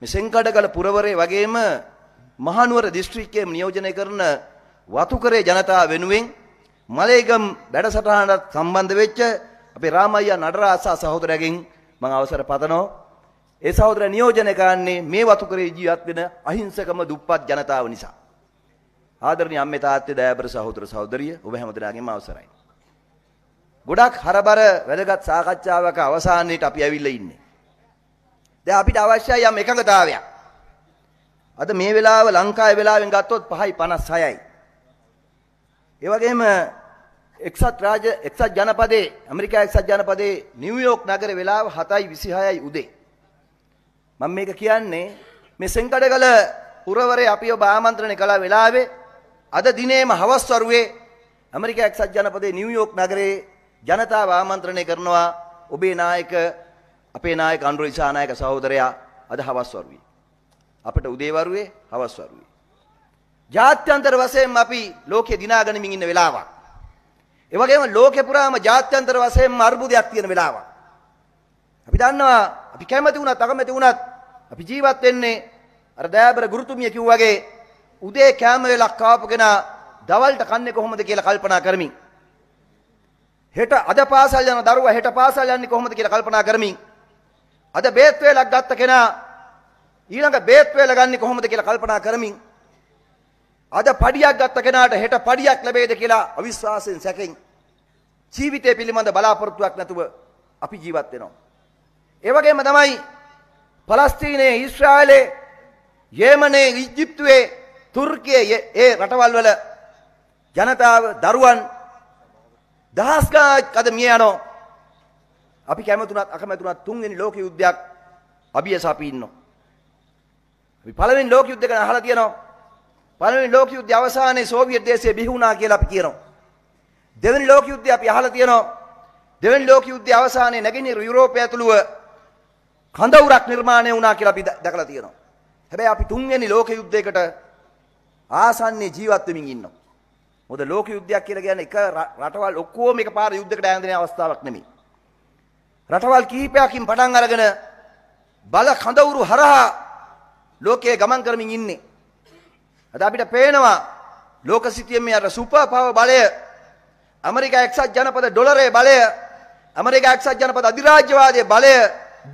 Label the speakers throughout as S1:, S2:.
S1: මේ සෙන්කඩගල පුරවරේ වගේම මහනුවර දිස්ත්‍රික්කයේම නියෝජනය කරන වතුකරේ ජනතාව වෙනුවෙන් මලේගම් වැඩසටහනට සම්බන්ධ වෙච්ච අපේ රාමයියා නඩරාසා සහෝදරයගෙන් මම අවසර පතනවා. ඒ සහෝදර නියෝජනය කරන්නේ මේ වතුකරේ ජීවත් වෙන අහිංසකම දුප්පත් ජනතාව නිසා. ආදරණීය අම්මේ තාත්තේ දයාබර සහෝදර සහෝදරිය ඔබ හැමදෙනාගේම අවසරයි. ගොඩක් හරබර වැදගත් සාකච්ඡාවක අවසානයේට අපි ඇවිල්ලා ඉන්නේ. දැන් අපිට අවශ්‍යයි යම් එකඟතාවයක්. අද මේ වෙලාව ලංකාවේ වෙලාවෙන් ගත්තොත් 5යි 56යි. ඒ වගේම එක්සත් රාජ්‍ය එක්සත් ජනපදයේ ඇමරිකා එක්සත් ජනපදයේ නිව්යෝක් නගර වෙලාව 7:26යි උදේ. මම මේක කියන්නේ මේ සෙන්කඩගල පුරවරේ අපිව ආමන්ත්‍රණය කළ වෙලාවේ අද දිනේම හවස් වරුවේ ඇමරිකා එක්සත් ජනපදයේ නිව්යෝක් නගරයේ ජනතාව ආමන්ත්‍රණය කරනවා ඔබේ නායක අපේ නායක අනුර දිසානායක සහෝදරයා අද හවස් වරුවේ. අපට උදේ වරුවේ හවස් වරුවේ. ජාත්‍යන්තර වශයෙන් අපි ලෝකේ දිනාගනිමින් ඉන්න වෙලාවක්. ඒ වගේම ලෝකේ පුරාම ජාත්‍යන්තර වශයෙන් අර්බුදයක් තියෙන වෙලාවක්. අපි දන්නවා අපි කැමති වුණත් අකමැති වුණත් අපි ජීවත් වෙන්නේ අර දයාබර ගුරුතුමිය කිව්වාගේ උදේ කෑම වෙලක් කාපගෙන දවල්ට කන්නේ කොහොමද කියලා කල්පනා කරමින් හෙට අද පාසල් යන දරුවා හෙට පාසල් යන්නේ කොහොමද කියලා කල්පනා කරමින් අද බේත් වේලක් ගත්ත කෙනා ඊළඟ බේත් වේල ගන්නේ කොහොමද කියලා කල්පනා කරමින් අද පඩියක් ගත්ත කෙනාට හෙට පඩියක් ලැබෙයිද කියලා අවිශ්වාසයෙන් සැකෙන් ජීවිතය පිළිබඳ බලාපොරොත්තුවක් නැතුව අපි ජීවත් වෙනවා. ඒ වගේම තමයි පලස්තීනයේ ඊශ්‍රායලයේ යේමනයේ ඊජිප්තුවේ තුර්කියේ ඒ රටවල් වල ජනතාව දරුවන් දහස් ගාණක් අද මිය යනවා. අපි කැමතුණත් අකමැතුණත් තුන්වෙනි ලෝක යුද්ධයක් අභියස අපි ඉන්නවා. අපි පළවෙනි ලෝක යුද්ධ ගැන අහලා තියෙනවා. පළවෙනි ලෝක යුද්ධය අවසානයේ සෝවියට් දේශය බිහි වුණා කියලා අපි කියනවා. දෙවෙනි ලෝක යුද්ධය අපි අහලා තියෙනවා. දෙවෙනි ලෝක යුද්ධය අවසානයේ නැගෙනහිර යුරෝපය ඇතුළුව කඳවුරක් නිර්මාණය වුණා කියලා අපි දැකලා තියෙනවා. හැබැයි අපි තුන්වෙනි ලෝක යුද්ධයකට ආසන්නයේ ජීවත් වෙමින් ඉන්නවා. මොකද ලෝක යුද්ධයක් කියලා කියන්නේ එක රටවල් ඔක්කොම එකපාර යුද්ධයකට ඈඳෙන අවස්ථාවක් නෙමෙයි. රටවල් කිහිපයකින් පටන් අරගෙන බල කඳවුරු හරහා ලෝකයේ ගමන් කරමින් ඉන්නේ. අද අපිට පේනවා ලෝකසිතියෙන් මේ අර සුපර් පවර් බලය ඇමරිකා එක්සත් ජනපද ඩොලරේ බලය ඇමරිකා එක්සත් ජනපද අධිරාජ්‍යවාදයේ බලය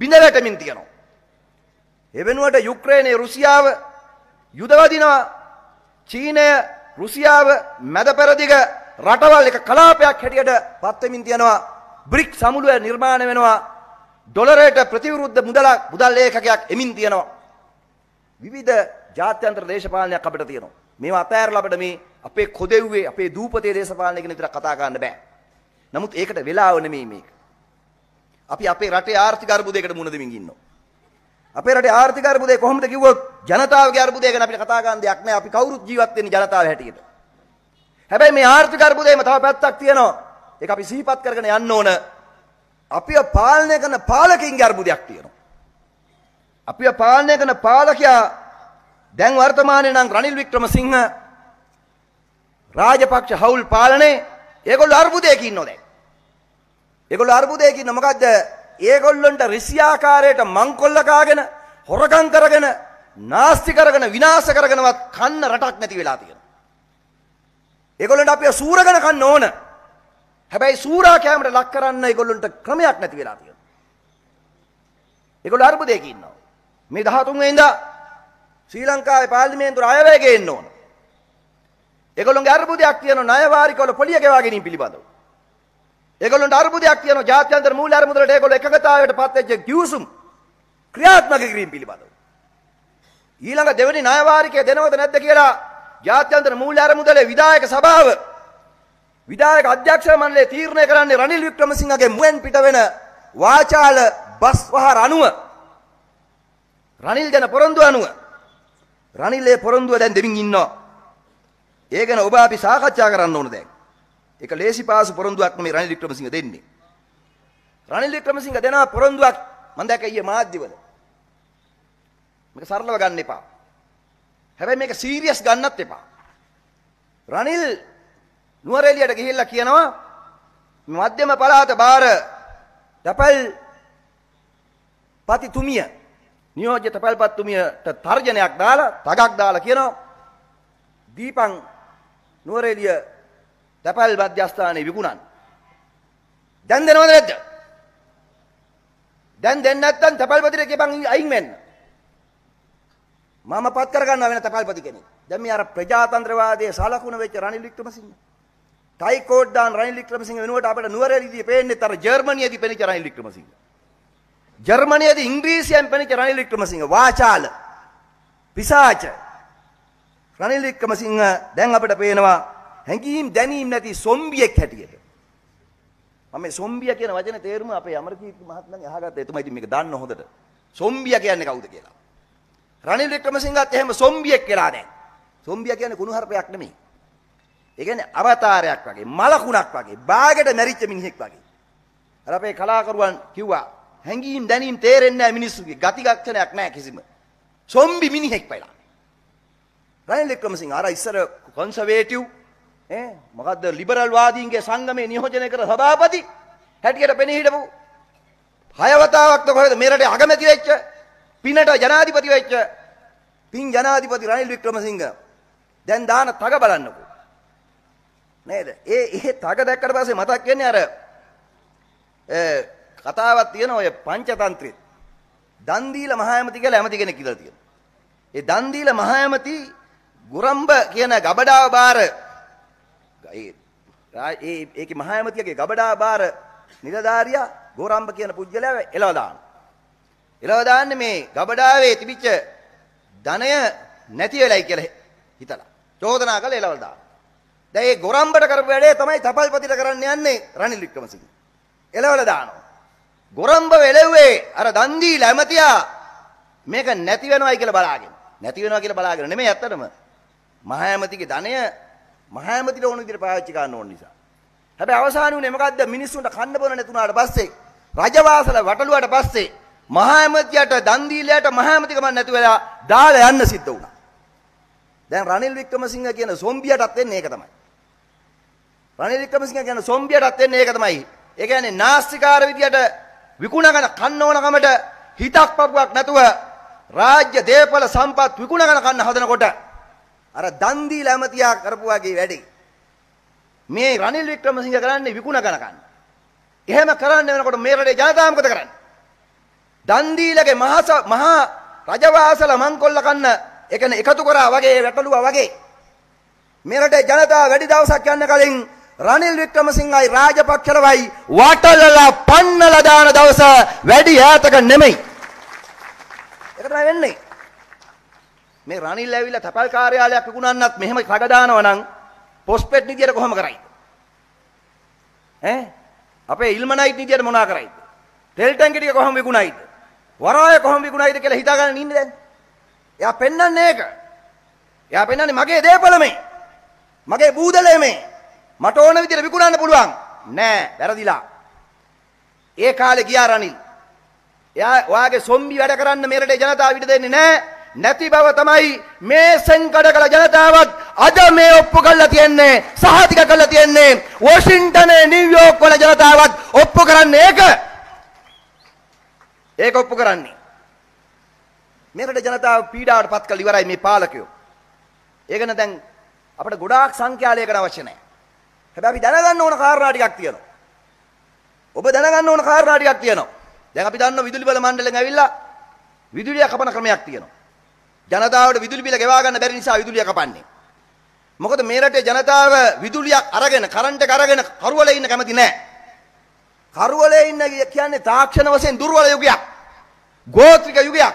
S1: බිඳ වැටෙමින් තියෙනවා. ඒ වෙනුවට යුක්‍රේනයේ රුසියාව යුද වදිනවා. චීනය රුසියාව මැද පෙරදිග රටවල් එක කලාපයක් හැටියට පත් වෙමින් තියෙනවා. බ්‍රික් සමුළුව නිර්මාණය වෙනවා ඩොලරයට ප්‍රතිවිරුද්ධ මුදලක් මුදල් ඒකකයක් එමින් තියෙනවා. විවිධ ජාත්‍යන්තර දේශපාලනයක් අපිට තියෙනවා. මේවා අතෑරලා අපිට මේ අපේ කොදෙව්වේ අපේ දූපතේ දේශපාලනය ගැන විතරක් කතා කරන්න බෑ. නමුත් ඒකට වෙලාව නෙමෙයි මේක. අපි අපේ රටේ ආර්ථික අර්බුදයකට මුහුණ දෙමින් ඉන්නවා. අපේ රටේ ආර්ථික අර්බුදය කොහොමද කිව්වොත් ජනතාවගේ අර්බුදය ගැන අපිට කතා කරන්න දෙයක් නෑ. අපි කවුරුත් ජීවත් වෙන්නේ ජනතාව හැටියට. හැබැයි මේ ආර්ථික අර්බුදයේම තව පැත්තක් තියෙනවා. ඒක අපි සිහිපත් කරගෙන යන්න ඕන. අපිව පාලනය කරන පාලකින්ගේ අර්බුදයක් තියෙනවා. අපිව පාලනය කරන පාලකයා දැන් වර්තමානයේ නම් රනිල් වික්‍රමසිංහ රාජපක්ෂ හවුල් පාලනේ ඒගොල්ලෝ අර්බුදයක ඉන්නෝ දැන්. ඒගොල්ලෝ අර්බුදයක ඉන්න මොකද්ද? ඒගොල්ලන්ට රිසියාකාරයට මංකොල්ල කාගෙන හොරගම් කරගෙන නාස්ති කරගෙන විනාශ කරගෙනවත් කන්න රටක් නැති වෙලා තියෙනවා. ඒගොල්ලන්ට අපිව සූරගෙන කන්න ඕන. හැබැයි සූරා කෑමට ලක් කරන්න ඒගොල්ලන්ට ක්‍රමයක් නැති වෙලා තියෙනවා. ඒගොල්ලෝ අර්බුදයක ඉන්නවා. මේ 13 වෙනිදා ශ්‍රී ලංකාවේ පාර්ලිමේන්තුවට අයවැය ගේන්න ඕන. ඒගොල්ලොන්ගේ අර්බුදයක් තියෙනවා ණය වාරිකවල පොලිය ගෙවා ගැනීම පිළිබඳව. ඒගොල්ලොන්ට අර්බුදයක් තියෙනවා ජාත්‍යන්තර මූල්‍ය අරමුදලට ඒගොල්ලෝ එකගතාවයට පත් වෙච්ච කිවිසුම් ක්‍රියාත්මක කිරීම පිළිබඳව. ඊළඟ දෙවෙනි ණය වාරිකය දෙනවද නැද්ද කියලා ජාත්‍යන්තර මූල්‍ය අරමුදලේ විධායක සභාව විධායක අධ්‍යක්ෂ මණ්ඩලය තීරණය කරන්නේ රනිල් වික්‍රමසිංහගේ මුවෙන් පිටවෙන වාචාල බස්වහර අනුව රනිල් ගැන පොරොන්දු අනුව රනිල් ඒ පොරොන්දුව දැන් දෙමින් ඉන්නවා ඒ ගැන ඔබ අපි සාකච්ඡා කරන්න ඕන දැන් ඒක ලේසි පාසු පොරොන්දුවක් නෙමෙයි රනිල් වික්‍රමසිංහ දෙන්නේ රනිල් වික්‍රමසිංහ දෙනවා පොරොන්දුවක් මම දැක්ක ඊයේ මාධ්‍යවල මේක සරලව ගන්න එපා හැබැයි මේක සීරියස් ගන්නත් එපා රනිල් නුවරඑළියට ගිහිල්ලා කියනවා මධ්‍යම පළාත බාර තැපැල් පතිතුමිය නියෝජ්‍ය තැපැල්පත්තුමියට තර්ජනයක් දාලා තගක් දාලා කියනවා දීපං නුවරඑළිය තැපැල් මධ්‍යස්ථානයේ විකුණන්න. දැන් දෙනවද නැද්ද? දැන් දෙන්නේ නැත්නම් තැපැල්පතිට කියපන් අයින් වෙන්න. මම පත් කරගන්නවා වෙන තැපැල්පති කෙනෙක්. දැන් මේ අර ප්‍රජාතන්ත්‍රවාදයේ සලකුණ වෙච්ච රනිල් වික්‍රමසිංහ ටයිකෝඩ් දාන රනිල් වික්‍රමසිංහ වෙනුවට අපිට නුවරඑළියේදී පේන්නේත් අර ජර්මනියේදී පෙනිච්ච රනිල් වික්‍රමසිංහ. ජර්මනියේදී ඉංග්‍රීසියෙන් පෙනිච්ච රනිල් වික්‍රමසිංහ වාචාල පිසාච රනිල් වික්‍රමසිංහ දැන් අපිට පේනවා හැඟීම් දැනීම් නැති සොම්බියෙක් හැටියට. මම මේ සොම්බියා කියන වචනේ තේරුම අපේ අමරකීර්ති මහත්මයාගෙන් අහගත්තා. එතුමා ඉතින් මේක දන්න හොඳට. සොම්බියා කියන්නේ කවුද කියලා. රනිල් වික්‍රමසිංහත් එහෙම සොම්බියෙක් කියලා දැන්. සොම්බියා කියන්නේ කුණුහරුපයක් නෙමෙයි. ඒ කියන්නේ අවතාරයක් වගේ මලකුණක් වගේ බාගෙට මැරිච්ච මිනිහෙක් වගේ. අර අපේ කලාකරුවන් කිව්වා හැංගීම් දැනීම් තේරෙන්නේ නැහැ මිනිස්සුගේ ගති ලක්ෂණයක් නැහැ කිසිම. සොම්බි මිනිහෙක් වෙලා. රනිල් වික්‍රමසිංහ අර ඉස්සර කන්සර්වේටිව් ඈ මොකද්ද ලිබරල් වාදීන්ගේ සංගමේ නියෝජනය කර සභාපති හැටියට පෙනී හිටපු හය වතාවක් කොහෙද මේ රටේ අගමැති වෙච්ච පිනට ජනාධිපති වෙච්ච පින් ජනාධිපති රනිල් වික්‍රමසිංහ දැන් දාන තග බලන්නකෝ නේද? ඒ ඒ තග දැක්කට පස්සේ මතක් වෙන්නේ අර කතාවක් තියෙන ඔය පංචතන්ත්‍රෙත්. දන් දීලා මහායමති කියලා ඇමති කෙනෙක් ඉඳලා තියෙනවා. ඒ දන් දීලා මහායමති ගුරම්බ කියන ගබඩාව බාර ඒ ඒ ඒකේ මහායමතියගේ ගබඩාව බාර නිලධාරියා ගෝරම්බ කියන පුජ්‍යලයා එලව දානවා. එලව දාන්නේ මේ ගබඩාවේ තිබිච්ච ධනය නැති වෙලයි කියලා හිතලා චෝදනා කළා එලවලා දානවා. දැන් ඒ ගොරම්බට කරපු වැඩේ තමයි තපල්පතිට කරන්න යන්නේ රනිල් වික්‍රමසිංහ. එලවල දානවා. ගොරම්බ වෙලෙව්වේ අර දන් දීලා ඇමතියා මේක නැති වෙනවයි කියලා බලාගෙන. නැති වෙනවා කියලා බලාගෙන නෙමෙයි ඇත්තටම. මහා ඇමතිගේ ධනය මහා ඇමතිට ඕන විදිහට පාවිච්චි කරන්න ඕන නිසා. හැබැයි අවසාන වුණේ මොකද්ද? මිනිස්සුන්ට කන්න බොන නැතුණාට පස්සේ රජවාසල වටලුවට පස්සේ මහා ඇමතියට දන් දීලාට මහා ඇමතිකම නැති වෙලා දාලා යන්න සිද්ධ වුණා. දැන් රනිල් වික්‍රමසිංහ කියන සොම්බියටත් වෙන්නේ ඒක තමයි. රනිල් වික්‍රමසිංහ කියන සොම්බියටත් එන්නේ ඒක තමයි. ඒ කියන්නේ නාස්තිකාර විදියට විකුණගෙන කන්න ඕනකමට හිතක් පපුවක් නැතුව රාජ්‍ය දේපල සම්පත් විකුණගෙන කන්න හදනකොට අර දන් දීලා ඇමතියා කරපු වගේ වැඩේ. මේ රනිල් වික්‍රමසිංහ කරන්නේ විකුණගෙන කන්න. එහෙම කරන්න වෙනකොට මේ රටේ ජනතාව මොකද කරන්නේ? දන් දීලගේ මහා මහා රජවාසල මංකොල්ල කන්න ඒ කියන්නේ එකතු කරා වගේ වැටලුවා වගේ මේ රටේ ජනතාව වැඩි දවසක් යන්න කලින් රනිල් වික්‍රමසිංහයි රාජපක්ෂරවයි වටලලා පන්නලා දාන දවස වැඩි ඈතක නෙමෙයි. ඒක තමයි වෙන්නේ. මේ රනිල් ඇවිල්ලා තැපල් කාර්යාලයක් විකුණන්නත් මෙහෙම කඩ දානවා නම් පොස්පෙට් නිදියට කොහොම කරයිද? ඈ අපේ ඉල්මනයිට් නිදියට මොනා කරයිද? තෙල් ටැංකිය ටික කොහොම විකුණයිද? වරාය කොහොම විකුණයිද කියලා හිතාගන්න ඉන්නේ දැන්. එයා පෙන්වන්නේ ඒක. එයා පෙන්වන්නේ මගේ දේපළ මේ. මගේ බූදලේ මේ. මට ඕන විදිහට විකුණන්න පුළුවන්. නෑ, වැරදිලා. ඒ කාලේ ගියා රනිල්. එයා ඔයාගේ සොම්බි වැඩ කරන්න මේ රටේ ජනතාව ඉඩ දෙන්නේ නෑ. නැති බව තමයි මේ සංකඩ කළ ජනතාවත් අද මේ ඔප්පු කරලා තියන්නේ සහතික කරලා තියන්නේ වොෂින්ටනේ නිව්යෝක් වල ජනතාවත් ඔප්පු කරන්නේ ඒක ඒක ඔප්පු කරන්නේ මේ රටේ ජනතාව පීඩාවට පත් කළ ඉවරයි මේ පාලකයෝ ඒක දැන් අපිට ගොඩාක් සංඛ්‍යාලයකට අවශ්‍ය නැහැ හැබැයි අපි දැනගන්න ඕන කාරණා ටිකක් තියෙනවා. ඔබ දැනගන්න ඕන කාරණා ටිකක් තියෙනවා. දැන් අපි දන්නවා විදුලි බල මණ්ඩලෙන් ඇවිල්ලා විදුලිය කපන ක්‍රමයක් තියෙනවා. ජනතාවට විදුලි බිල ගෙවා ගන්න බැරි නිසා විදුලිය කපන්නේ. මොකද මේ රටේ ජනතාව විදුලියක් අරගෙන කරන්ට් එක අරගෙන කරුවලේ ඉන්න කැමති නැහැ. කරුවලේ ඉන්න කියන්නේ තාක්ෂණ වශයෙන් දුර්වල යුගයක්. ගෝත්‍රික යුගයක්.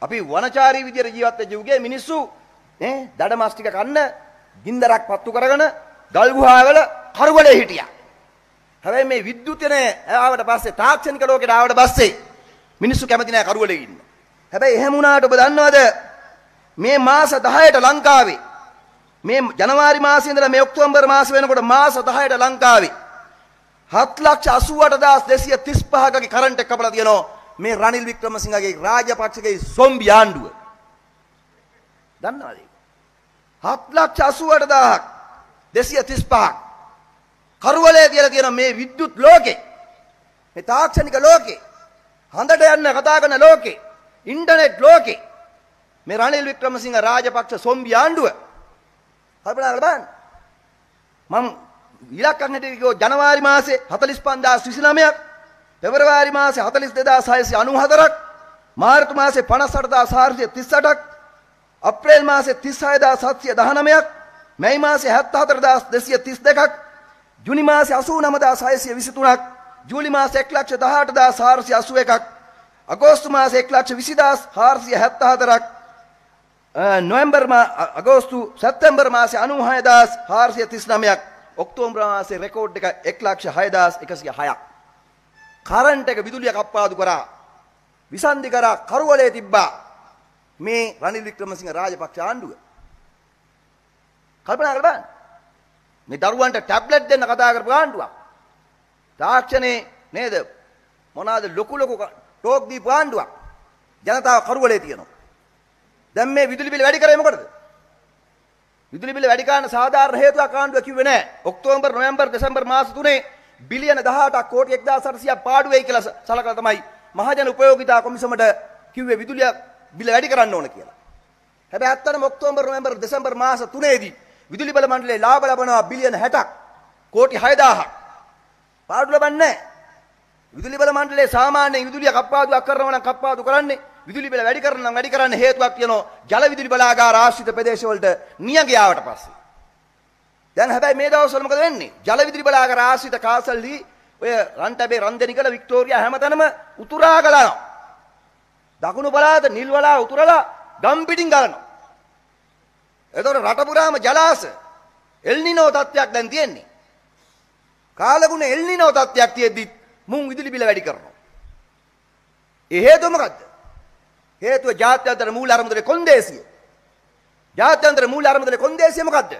S1: අපි වනචාරී විදියට ජීවත් වෙච්ච යුගයේ මිනිස්සු ඈ දඩමස් ටික කන්න ගින්දරක් පත්තු කරගෙන ගල්ගුහාවල කරුවලේ හිටියා. හැබැයි මේ විද්‍යුතනේ ආවට පස්සේ තාක්ෂණික ලෝකෙට ආවට පස්සේ මිනිස්සු කැමති නෑ කරුවලේ ඉන්න. හැබැයි එහෙම වුණාට ඔබ දන්නවද මේ මාස 10ට ලංකාවේ මේ ජනවාරි මාසේ ඉඳලා මේ ඔක්තෝබර් මාස වෙනකොට මාස 10ට ලංකාවේ 788235 කගේ කරන්ට් එක කපලා තියෙනවා මේ රනිල් වික්‍රමසිංහගේ රාජපක්ෂගේ සොම්බි ආණ්ඩුව. දන්නවද? 788000ක් 235ක් කරවලේ කියලා තියෙන මේ විද්‍යුත් ලෝකේ මේ තාක්ෂණික ලෝකේ හඳට යන්න කතා කරන ලෝකේ ඉන්ටර්නෙට් ලෝකේ මේ රනිල් වික්‍රමසිංහ රාජපක්ෂ සොම්බි ආණ්ඩුව කල්පනා කරලා බලන්න මම ඉලක්ක නැටි ගියෝ ජනවාරි මාසේ 45029ක් පෙබරවාරි මාසේ 42694ක් මාර්තු මාසේ 58438ක් අප්‍රේල් මාසේ 36719ක් මැයි මාසේ 74232ක් ජුනි මාසේ 89623ක් ජූලි මාසේ 118481ක් අගෝස්තු මාසේ 120474ක් නොවැම්බර් මා අගෝස්තු සැප්තැම්බර් මාසේ 96439ක් ඔක්තෝබර් මාසේ රෙකෝඩ් එක 106106ක් කරන්ට් එක විදුලිය කප්පාදු කරා විසන්ධි කරා කරුවලේ තිබ්බා මේ රනිල් වික්‍රමසිංහ රාජපක්ෂ ආණ්ඩුව කල්පනා කරලා බලන්න. මේ දරුවන්ට ටැබ්ලට් දෙන්න කතා කරපු ආණ්ඩුවක්. තාක්ෂණේ නේද මොනවාද ලොකු ලොකු ටෝක් දීපු ආණ්ඩුවක්. ජනතාව කරුවලේ තියෙනවා. දැන් මේ විදුලි බිල වැඩි කරේ මොකටද? විදුලි බිල වැඩි කරන්න සාධාරණ හේතුවක් ආණ්ඩුව කිව්වේ නැහැ. ඔක්තෝබර් නොවැම්බර් දෙසැම්බර් මාස තුනේ බිලියන 18ක් කෝටි 1800ක් පාඩු වෙයි කියලා සලකලා තමයි මහජන උපයෝගිතා කොමිසමට කිව්වේ විදුලිය බිල වැඩි කරන්න ඕන කියලා. හැබැයි ඇත්තටම ඔක්තෝබර් නොවැම්බර් දෙසැම්බර් මාස තුනේදී විදුලි බල මණ්ඩලයේ ලාභ ලබනවා බිලියන 60ක් කෝටි 6000ක් පාඩු ලබන්නේ විදුලි බල මණ්ඩලයේ සාමාන්‍ය විදුලිය කප්පාදුවක් කරනවා නම් කප්පාදු කරන්නේ විදුලි බල වැඩි කරනවා නම් වැඩි කරන්න හේතුවක් තියෙනවා ජල විදුලි බලාගාර ආශ්‍රිත ප්‍රදේශවලට නියඟ යාවට පස්සේ දැන් හැබැයි මේ දවස්වල මොකද වෙන්නේ ජල විදුලි බලාගාර ආශ්‍රිත කාසල්ලි ඔය රන්ටබේ රන්දෙනිගල වික්ටෝරියා හැමතැනම උතුරා ගලනවා දකුණු පළාත නිල් වලා උතුරලා ගම් පිටින් ගලනවා එතකොට රට පුරාම ජලාශ එල්නිනෝ තත්ත්වයක් දැන් තියෙන්නේ. කාලගුණ එල්නිනෝ තත්ත්වයක් තියෙද්දි මුං විදුලි බිල වැඩි කරනවා. ඒ හේතුව මොකද්ද? හේතුව ජාත්‍යන්තර මූල ආරමුදලේ කොන්දේසිය. ජාත්‍යන්තර මූල ආරමුදලේ කොන්දේසිය මොකද්ද?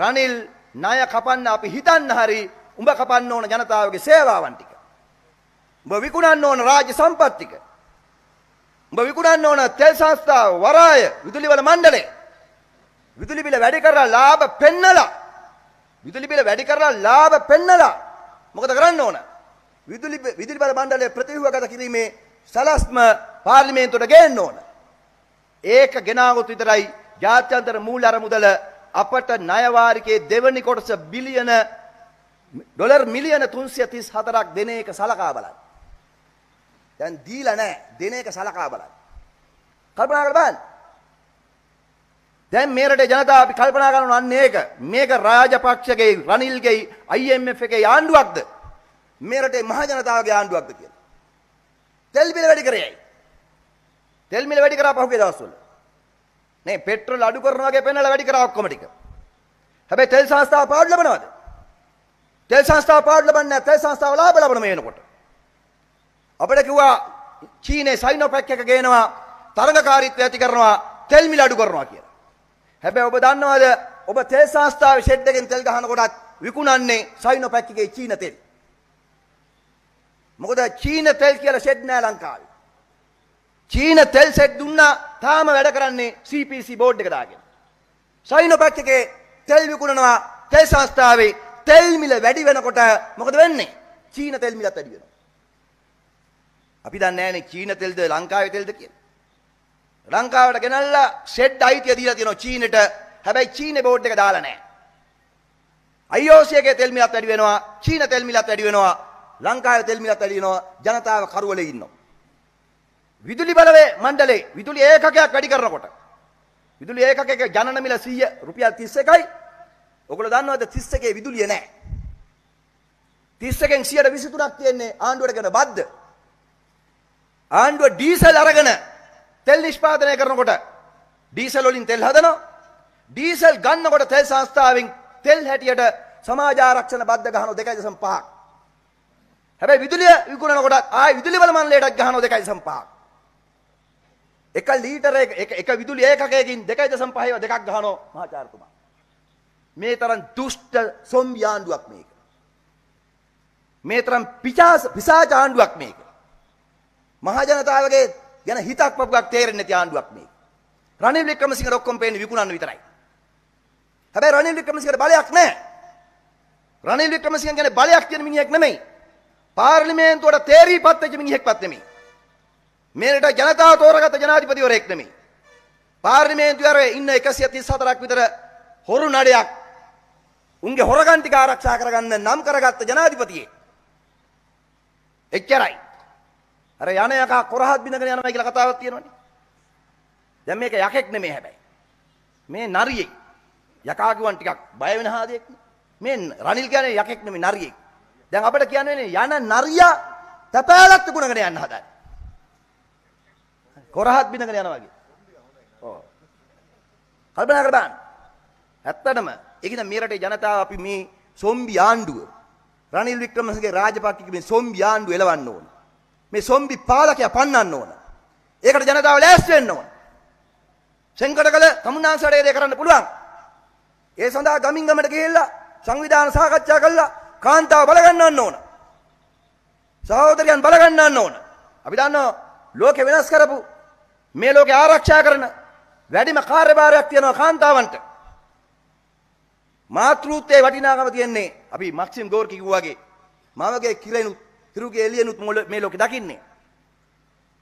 S1: රනිල් ණය කපන්න අපි හිතන්න හරි උඹ කපන්න ඕන ජනතාවගේ සේවාවන් ටික. උඹ විකුණන්න ඕන රාජ්‍ය සම්පත් ටික. උඹ විකුණන්න ඕන තෙල් සංස්ථා වරාය විදුලි වල මණ්ඩලය. විදුලි බිල වැඩි කරලා ලාභ පෙන්නලා විදුලි බිල වැඩි කරලා ලාභ පෙන්නලා මොකද කරන්න ඕන විදුලි විදුලි බල මණ්ඩලය ප්‍රතිව්‍යුහගත කිරීමේ සලස්ම පාර්ලිමේන්තුවට ගේන්න ඕන ඒක ගෙනාවොත් විතරයි ජාත්‍යන්තර මූල්‍ය අරමුදල අපට ණය වාරිකයේ දෙවනි කොටස බිලියන ඩොලර් මිලියන 334ක් දෙන එක සලකා බලන්න දැන් දීලා නැහැ දෙන එක සලකා බලන්න කල්පනා කරලා බලන්න දැන් මේ රටේ ජනතාව අපි කල්පනා කරනවා අන්න ඒක. මේක රාජපක්ෂගේ රනිල්ගේ IMF එකේ ආණ්ඩුවක්ද? මේ රටේ මහ ජනතාවගේ ආණ්ඩුවක්ද කියලා. තෙල් බිල වැඩි කරේයි. තෙල් මිල වැඩි කරා පහුගිය දවස්වල. නේ පෙට්‍රල් අඩු කරනවා වගේ පෙන්වලා වැඩි කරා ඔක්කොම ටික. හැබැයි තෙල් සංස්ථාව පාඩු ලබනවද? තෙල් සංස්ථාව පාඩු ලබන්නේ නැහැ. තෙල් සංස්ථාව ලාභ ලබන මේ වෙනකොට. අපිට කිව්වා චීනේ සයිනෝපැක් එක ගේනවා තරඟකාරීත්වය ඇති කරනවා තෙල් මිල අඩු කරනවා කියලා. හැබැයි ඔබ දන්නවද ඔබ තෙල් සංස්ථාවේ ෂෙඩ් එකෙන් තෙල් ගහනකොටත් විකුණන්නේ සයිනොපැක්කිගේ චීන තෙල්. මොකද චීන තෙල් කියලා ෂෙඩ් නෑ ලංකාවේ. චීන තෙල් ෂෙඩ් දුන්නා තාම වැඩ කරන්නේ CPC බෝඩ් එක දාගෙන. සයිනොපැක්කිගේ තෙල් විකුණනවා තෙල් සංස්ථාවේ තෙල් මිල වැඩි වෙනකොට මොකද වෙන්නේ? චීන තෙල් මිලත් වැඩි වෙනවා. අපි දන්නේ නෑනේ චීන තෙල්ද ලංකාවේ තෙල්ද කියලා. ලංකාවට ගෙනල්ලා සෙට් අයිතිය දීලා තියෙනවා චීනෙට. හැබැයි චීනේ බෝඩ් එක දාලා නැහැ. IOC එකේ තෙල් මිලත් වැඩි වෙනවා. චීන තෙල් මිලත් වැඩි වෙනවා. ලංකාවේ තෙල් මිලත් වැඩි වෙනවා. ජනතාව කරවලේ ඉන්නවා. විදුලි බලවේ මණ්ඩලේ විදුලි ඒකකයක් වැඩි කරනකොට විදුලි ඒකකයක ජනන මිල 100 රුපියල් 31යි. ඔයගොල්ලෝ දන්නවද 31කේ විදුලිය නැහැ. 31කින් 123ක් තියෙන්නේ ආණ්ඩුවට කරන බද්ද. ආණ්ඩුව ඩීසල් අරගෙන තෙල් නිෂ්පාදනය කරනකොට ඩීසල් වලින් තෙල් හදනවා. ඩීසල් ගන්නකොට තෙල් සංස්ථාවෙන් තෙල් හැටියට සමාජ ආරක්ෂණ බද්ද ගහනවා 2.5ක්. හැබැයි විදුලිය විකුණනකොට ආයි විදුලි වල මණ්ඩලයටත් ගහනවා 2.5ක්. එක ලීටර එක එක විදුලි ඒකකයකින් 2.5ව දෙකක් ගහනවා මහාචාර්යතුමා. මේ තරම් දුෂ්ට සොම්බි ආණ්ඩුවක් මේක. මේ තරම් පිචාස පිසාච ආණ්ඩුවක් මේක. මහජනතාවගේ ගැන හිතක් පපුවක් තේරෙන්නේ නැති ආණ්ඩුවක් මේක. රනිල් වික්‍රමසිංහට ඔක්කොම පේන්නේ විකුණන්න විතරයි. හැබැයි රනිල් වික්‍රමසිංහට බලයක් නැහැ. රනිල් වික්‍රමසිංහ කියන්නේ බලයක් තියෙන මිනිහෙක් නෙමෙයි. පාර්ලිමේන්තුවට තේරීපත් වෙච්ච මිනිහෙක්වත් නෙමෙයි. මේ රට ජනතාව තෝරාගත්ත ජනාධිපතිවරයෙක් නෙමෙයි. පාර්ලිමේන්තුවේ ඉන්න 134ක් විතර හොරු නඩයක් උන්ගේ හොරගන් ටික ආරක්ෂා කරගන්න නම් කරගත්ත ජනාධිපතියෙක්. එච්චරයි. අර යන යකා කොරහත් බිඳගෙන යනවා කියලා කතාවක් තියෙනවනේ. දැන් මේක යකෙක් නෙමෙයි හැබැයි. මේ නරියෙක්. යකා කිව්වන් ටිකක් බය වෙන හාදයක්. මේ රනිල් කියන්නේ යකෙක් නෙමෙයි නරියෙක්. දැන් අපිට කියන්නේ යන නරියා තැපෑලක් තුනකට යන්න හදන. කොරහත් බිඳගෙන යනවා වගේ. ඔව්. කල්පනා කර බලන්න. ඇත්තටම ඒක නම් මේ රටේ ජනතාව අපි මේ සොම්බි ආණ්ඩුව රනිල් වික්‍රමසිංහගේ රාජපක්ෂගේ මේ සොම්බි ආණ්ඩුව එලවන්න ඕන. මේ සොම්බි පාලකයා පන්නන්න ඕන. ඒකට ජනතාව ලෑස්ති වෙන්න ඕන. සෙන්කට කළ කමුනාංශයට ඒක කරන්න පුළුවන්. ඒ සඳහා ගමින් ගමට ගිහිල්ලා සංවිධාන සාකච්ඡා කළා කාන්තාව බලගන්නන්න ඕන. සහෝදරයන් බලගන්නන්න ඕන. අපි දන්නවා ලෝකෙ වෙනස් කරපු මේ ලෝකෙ ආරක්ෂා කරන වැඩිම කාර්යභාරයක් තියෙනවා කාන්තාවන්ට. මාතෘත්වයේ වටිනාකම තියෙන්නේ අපි මක්සිම් ගෝර්කි කිව්වාගේ මමගේ කිරෙනුත් හිරුගේ එළියනුත් මේ ලෝකේ දකින්නේ.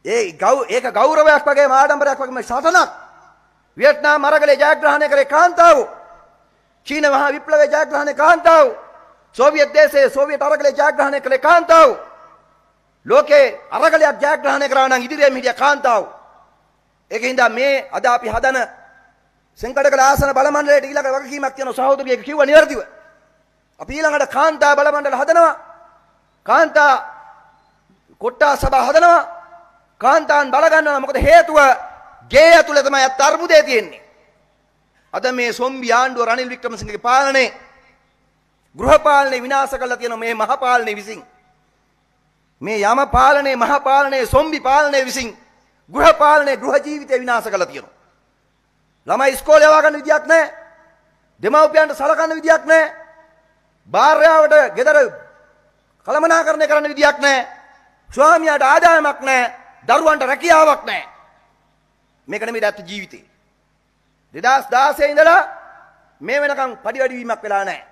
S1: ඒ ගෞ ඒක ගෞරවයක් වගේ ආඩම්බරයක් වගේ මේ සටනක්. වියට්නාම් අරගලේ ජයග්‍රහණය කරේ කාන්තාවෝ. චීන මහා විප්ලවයේ ජයග්‍රහණය කාන්තාවෝ. සෝවියට් දේශයේ සෝවියට් අරගලේ ජයග්‍රහණය කළේ කාන්තාවෝ. ලෝකේ අරගලයක් ජයග්‍රහණය කරා නම් ඉදිරියෙන් හිටිය කාන්තාවෝ. ඒකින්ද මේ අද අපි හදන සෙන්කඩකල ආසන බලමණ්ඩලයට ඊළඟ වගකීමක් තියෙන සහෝදරියෙක් කිව්වා નિවර්දිව. අපි ඊළඟට කාන්තා බලමණ්ඩල හදනවා. කාන්තා කොට්ටා සභා හදනවා කාන්තාන් බලගන්නවා මොකද හේතුව ගේ ඇතුළේ තමයි අත් අර්බුදේ තියෙන්නේ අද මේ සොම්බි ආණ්ඩුව රනිල් වික්‍රමසිංහගේ පාලනේ ගෘහපාලනය විනාශ කළා කියන මේ මහ පාලනේ විසින් මේ යම පාලනේ මහ පාලනේ සොම්බි පාලනේ විසින් ගෘහ පාලනේ ගෘහ ජීවිතය විනාශ කළා තියෙනවා ළමයි ඉස්කෝලේ යවා ගන්න විදියක් නැහැ දෙමව්පියන්ට සලකන්න විදියක් නැහැ භාර්යාවට ගෙදර කළමනාකරණය කරන්න විදියක් නැහැ. ස්වාමියාට ආදායමක් නැහැ. දරුවන්ට රැකියාවක් නැහැ. මේක නෙමෙයි ඇත්ත ජීවිතේ. 2016 ඉඳලා මේ වෙනකන් පඩි වැඩි වීමක් වෙලා නැහැ.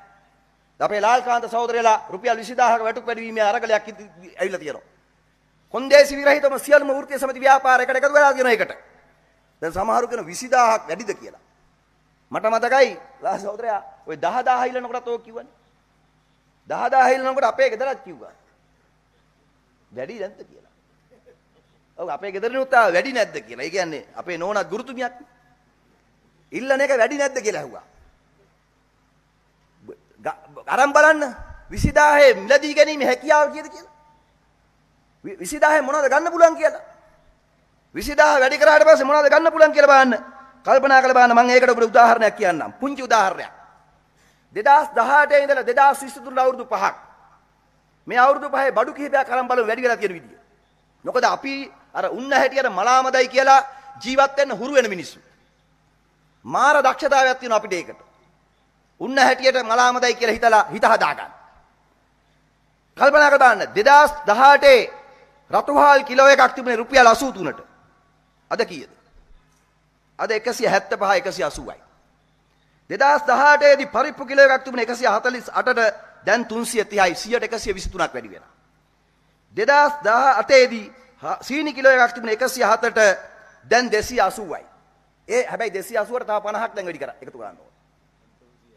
S1: අපේ ලාල්කාන්ත සහෝදරයලා රුපියල් 20000ක වැටුප් වැඩි වීමේ අරගලයක් ඇවිල්ලා තියෙනවා. කොන්දේසි විරහිතම සියලුම වෘත්තීය සමිති ව්‍යාපාරයකට එකතු වෙලා තියෙන එකට. දැන් සමහරු කියන 20000ක් වැඩිද කියලා. මට මතකයි ලා සහෝදරයා ওই 10000 ඉල්ලනකොටත් ඔය කිව්වනේ. දහදා හෙල්ලනකොට අපේ ගෙදරත් කිව්වා. වැඩි නැද්ද කියලා. ඔව් අපේ ගෙදරිනුත් ආ වැඩි නැද්ද කියලා. ඒ කියන්නේ අපේ නෝනා ගුරුතුමියක්. ඉල්ලන එක වැඩි නැද්ද කියලා ඇහුවා. අරන් බලන්න 20000 මිලදී ගැනීම හැකියාව කීයද කියලා. 20000 මොනවද ගන්න පුළුවන් කියලා. 20000 වැඩි කරාට පස්සේ මොනවද ගන්න පුළුවන් කියලා බලන්න. කල්පනා කරලා බලන්න මම ඒකට උදාහරණයක් කියන්නම්. පුංචි උදාහරණයක්. දෙදස් දහට ඉඳල දෙදස් විසිතුන් අවුරුදු පහක් මේ අවුරුදු පහේ බඩු කිහිපයක් අරන් බලමු වැඩි වෙලා තියෙන විදිය. මොකද අපි අර උන්න හැටියට මලාමදයි කියලා ජීවත් වෙන්න හුරු වෙන මිනිස්සු. මාර දක්ෂතාවයක් තියෙනවා අපිට ඒකට. උන්න හැටියට මලාමදයි කියලා හිතලා හිත හදාගන්න. කල්පනා කර බලන්න 2018 රතුහාල් කිලෝ එකක් තිබුණේ රුපියල් 83ට. අද කීයද? අද 175 180යි. දෙදස් දහටේදි පරිප්පු කිලෝ එකක් තිබුණ එකසිය හතලිස් අටට දැන් තුන්සිය තිහයි සියට එකසිය විසිතුනක් වැඩි වෙන. දෙදස් දහ අටේදී සීනි කිලෝ එකක් තිබුණ එකසිය හතට දැන් දෙසී අසුවයි. ඒ හැබැයි දෙසී අසුවට තව පණහක් දැන් වැඩි කර එකතු කරන්න ඕන.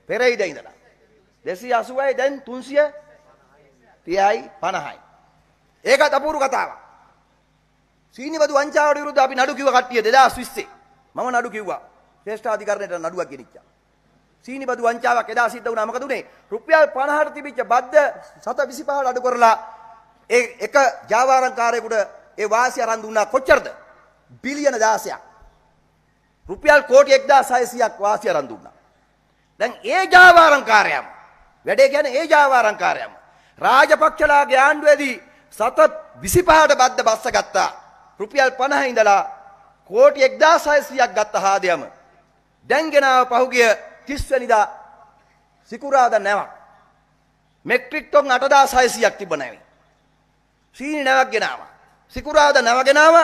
S1: පෙරයි දැයිදලා. දෙසී අසුවයි දැන් තුන්සිය තියයි පණහයි. ඒකත් අපූරු කතාවක්. සීනිබදු වංචාවට විරුද්ධ අපි නඩු කිව්ව කට්ටිය 2020 මම නඩු කිව්වා. ශ්‍රේෂ්ඨාධිකරණයට නඩුවක් ගෙනිච්චා. සීනිබදු වංචාවක් එදා සිද්ධ වුණා මොකද උනේ රුපියල් 50ට තිබිච්ච බද්ද 725ට අඩු කරලා ඒ එක ජාවාරම්කාරයෙකුට ඒ වාසිය අරන් දුන්නා කොච්චරද බිලියන 16ක් රුපියල් කෝටි 1600ක් වාසිය අරන් දුන්නා දැන් ඒ ජාවාරම්කාරයම වැඩේ කියන්නේ ඒ ජාවාරම්කාරයම රාජපක්ෂලාගේ ආණ්ඩුවේදී සත 25ට බද්ද බස්ස ගත්තා රුපියල් 50 ඉඳලා කෝටි 1600ක් ගත්ත හාදයම දැන් ගෙනාව පහුගිය තිස්වැනිදා සිකුරාද නැවක් මෙක්ට්‍රික් ටොන් අටදා සයසියක් තිබ නැවි. සීනි නැවක් ගෙනාව. සිකුරාද නැවගෙනාව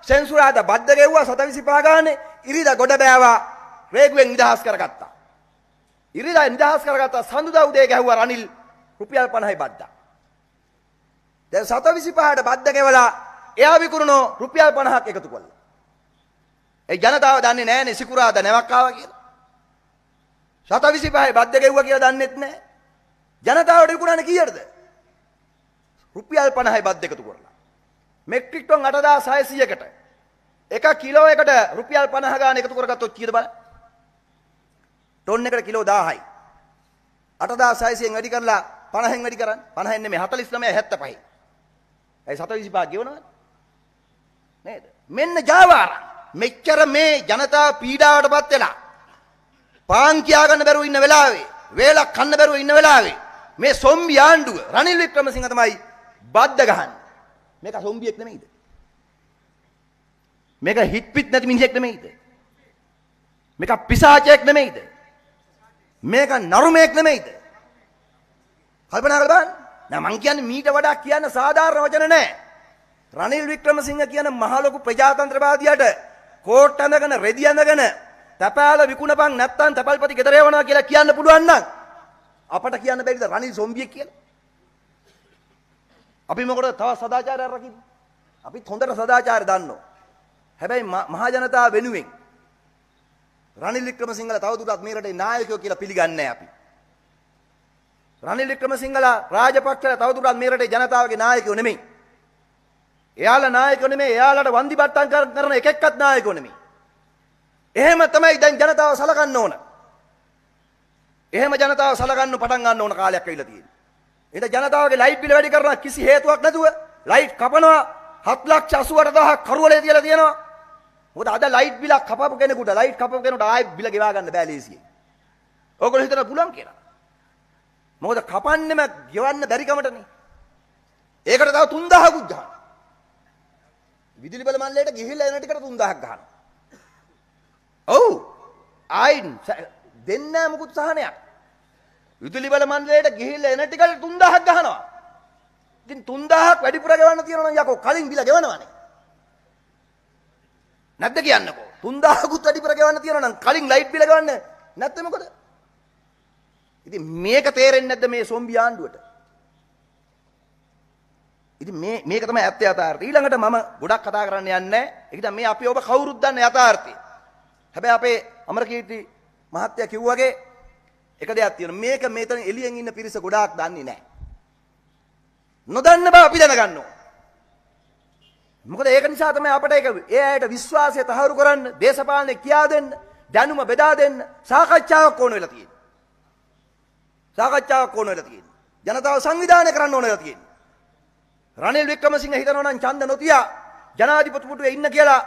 S1: සැන්සුරාද බද්ධගෙව්වා සතවිසි පාගානේ ඉරිද ගොඩ බෑවා වේගුවෙන් නිදහස් කරගත්තා. ඉරිදා නිදහස් කරගත්තා සඳුදා උදේ ගැහුවා රනිල් රුපියල් 50යි බද්දා. දැන් 725ට බද්ද ගෙවලා එයා විකුණනෝ රුපියල් 50ක් එකතු කළා. ඒ ජනතාව දන්නේ නැහැනේ සිකුරාද නැවක් ආවා කියලා. සතවිසි පහයි බද්ධ ගෙව්වා කියලා දන්නෙත් නැහැ. ජනතාවට විකුණන්නේ කීයටද? රුපියල් 50යි බද්ධ එකතු කරලා. මෙට්‍රික් ටන් 8600කට එක කිලෝ එකට රුපියල් 50 ගාන එකතු කරගත්තොත් කීයද බලන්න. ටොන් එකට කිලෝ 1000යි. 8600න් වැඩි කරලා 50න් වැඩි කරන්න. 50න් නෙමෙයි 49 75යි. ඇයි 725 ගෙවනවද? නේද? මෙන්න ජාවාරම්. මෙච්චර මේ ජනතා පීඩාවටපත් වෙලා පාන් කියාගන්න බැරුව ඉන්න වෙලාවේ වේලක් කන්න බැරුව ඉන්න වෙලාවේ මේ සොම්බි ආණ්ඩුව රනිල් වික්‍රමසිංහ තමයි බද්ද ගහන්නේ. මේක සොම්බියෙක් නෙමෙයිද? මේක හිට්පිට නැති මිනිහෙක් නෙමෙයිද? මේක පිසාචයෙක් නෙමෙයිද? මේක නරුමයෙක් නෙමෙයිද? කල්පනා කරලා බලන්න. නෑ මං කියන්නේ මීට වඩා කියන්න සාධාරණ වචන නෑ. රනිල් වික්‍රමසිංහ කියන මහ ලොකු ප්‍රජාතන්ත්‍රවාදියාට කෝට් ඇඳගෙන රෙදි ඇඳගෙන තැපෑල විකුණපන් නැත්තම් තැපල්පති ගෙදර යවනවා කියලා කියන්න පුළුවන් නම් අපට කියන්න බැරිද රනිල් සොම්බියෙක් කියලා? අපි මොකටද තව සදාචාරයක් රකින්නේ? අපිත් හොඳට සදාචාරය දන්නවා. හැබැයි මහා ජනතාව වෙනුවෙන් රනිල් වික්‍රමසිංහලා තවදුරටත් මේ රටේ නායකයෝ කියලා පිළිගන්නේ අපි. රනිල් වික්‍රමසිංහලා රාජපක්ෂලා තවදුරටත් මේ රටේ ජනතාවගේ නායකයෝ නෙමෙයි. එයාලා නායකයෝ නෙමෙයි. එයාලට වන්දි බට්ටම් කරන එක එක්කත් නායකයෝ නෙමෙයි. එහෙම තමයි දැන් ජනතාව සලකන්න ඕන. එහෙම ජනතාව සලකන්න පටන් ගන්න ඕන කාලයක් ඇවිල්ලා තියෙනවා. එහෙනම් ජනතාවගේ ලයිට් බිල වැඩි කරන කිසි හේතුවක් නැතුව ලයිට් කපනවා 788000 කරුවලේ තියලා තියෙනවා. මොකද අද ලයිට් බිල කපපු කෙනෙකුට ලයිට් කපපු කෙනෙකුට ආයෙ බිල ගෙවා ගන්න බෑ ලේසියෙන්. ඕගොල්ලෝ හිතන පුළුවන් කියලා. මොකද කපන්නෙම ගෙවන්න බැරි කමටනේ. ඒකට තව 3000 කුත් ගහනවා. විදුලි බල මණ්ඩලයට ගිහිල්ලා එන ටිකට 3000ක් ගහනවා. ඔව් ආයින් දෙන්නෑ මුකුත් සහනයක්. විදුලි බල මණ්ඩලයට ගිහිල්ලා එන ටිකල් 3000ක් ගහනවා. ඉතින් 3000ක් වැඩිපුර ගෙවන්න තියෙනවා නම් යකෝ කලින් බිල ගෙවනවනේ. නැද්ද කියන්නකෝ. 3000කුත් වැඩිපුර ගෙවන්න තියෙනවා නම් කලින් ලයිට් බිල ගෙවන්න නැත්නම් මොකද? ඉතින් මේක තේරෙන්නේ නැද්ද මේ සොම්බි ආණ්ඩුවට? ඉතින් මේ මේක තමයි ඇත්ත යථාර්ථය. ඊළඟට මම ගොඩක් කතා කරන්න යන්නේ නැහැ. ඒකද මේ අපි ඔබ කවුරුත් දන්න යථාර්ථය. හැබැයි අපේ අමරකීර්ති මහත්තයා කිව්වාගේ එක දෙයක් තියෙනවා. මේක මෙතන එළියෙන් ඉන්න පිරිස ගොඩාක් දන්නේ නැහැ. නොදන්න බව අපි දැනගන්න ඕන. මොකද ඒක නිසා තමයි අපට ඒක ඒ අයට විශ්වාසය තහවුරු කරන්න, දේශපාලනේ කියා දෙන්න, දැනුම බෙදා දෙන්න සාකච්ඡාවක් ඕන වෙලා තියෙනවා. සාකච්ඡාවක් ඕන වෙලා තියෙනවා. ජනතාව සංවිධානය කරන්න ඕන වෙලා තියෙනවා. රනිල් වික්‍රමසිංහ හිතනවා නම් ඡන්ද නොතියා ජනාධිපතිපුටුවේ ඉන්න කියලා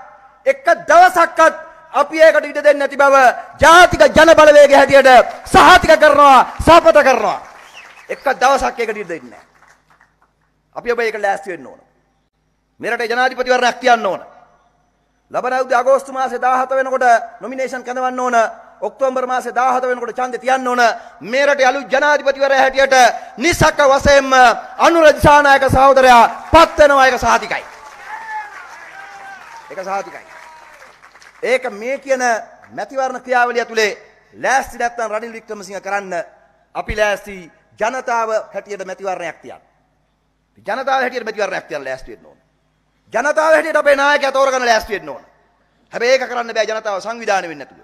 S1: එක දවසක්වත් අපි ඒකට ඉඩ දෙන්නේ නැති බව ජාතික ජනබලවේගය හැටියට සහතික කරනවා සාපත කරනවා එක දවසක් ඒකට ඉඩ දෙන්නේ නැහැ අපි ඔබ ඒකට ලෑස්ති වෙන්න ඕන මෙරට ජනාධිපතිවරණයක් තියන්න ඕන ලබන අවුරුදු අගෝස්තු මාසේ 17 වෙනකොට නොමිනේෂන් කරනවන්න ඕන ඔක්තෝබර් මාසේ 17 වෙනකොට ඡන්දය තියන්න ඕන මේ රටේ අලුත් ජනාධිපතිවරයා හැටියට නිසක වශයෙන්ම අනුර දිසානායක සහෝදරයා පත් වෙනවා ඒක සහතිකයි ඒක සහතිකයි ඒක මේ කියන මැතිවරණ ක්‍රියාවලිය ඇතුලේ ලෑස්ති නැත්නම් රනිල් වික්‍රමසිංහ කරන්න අපි ලෑස්ති ජනතාව හැටියට මැතිවරණයක් තියන්න. ජනතාව හැටියට මැතිවරණයක් තියන්න ලෑස්ති වෙන්න ඕන. ජනතාව හැටියට අපේ නායකයා තෝරගන්න ලෑස්ති වෙන්න ඕන. හැබැයි ඒක කරන්න බෑ ජනතාව සංවිධානය වෙන්නේ නැතුව.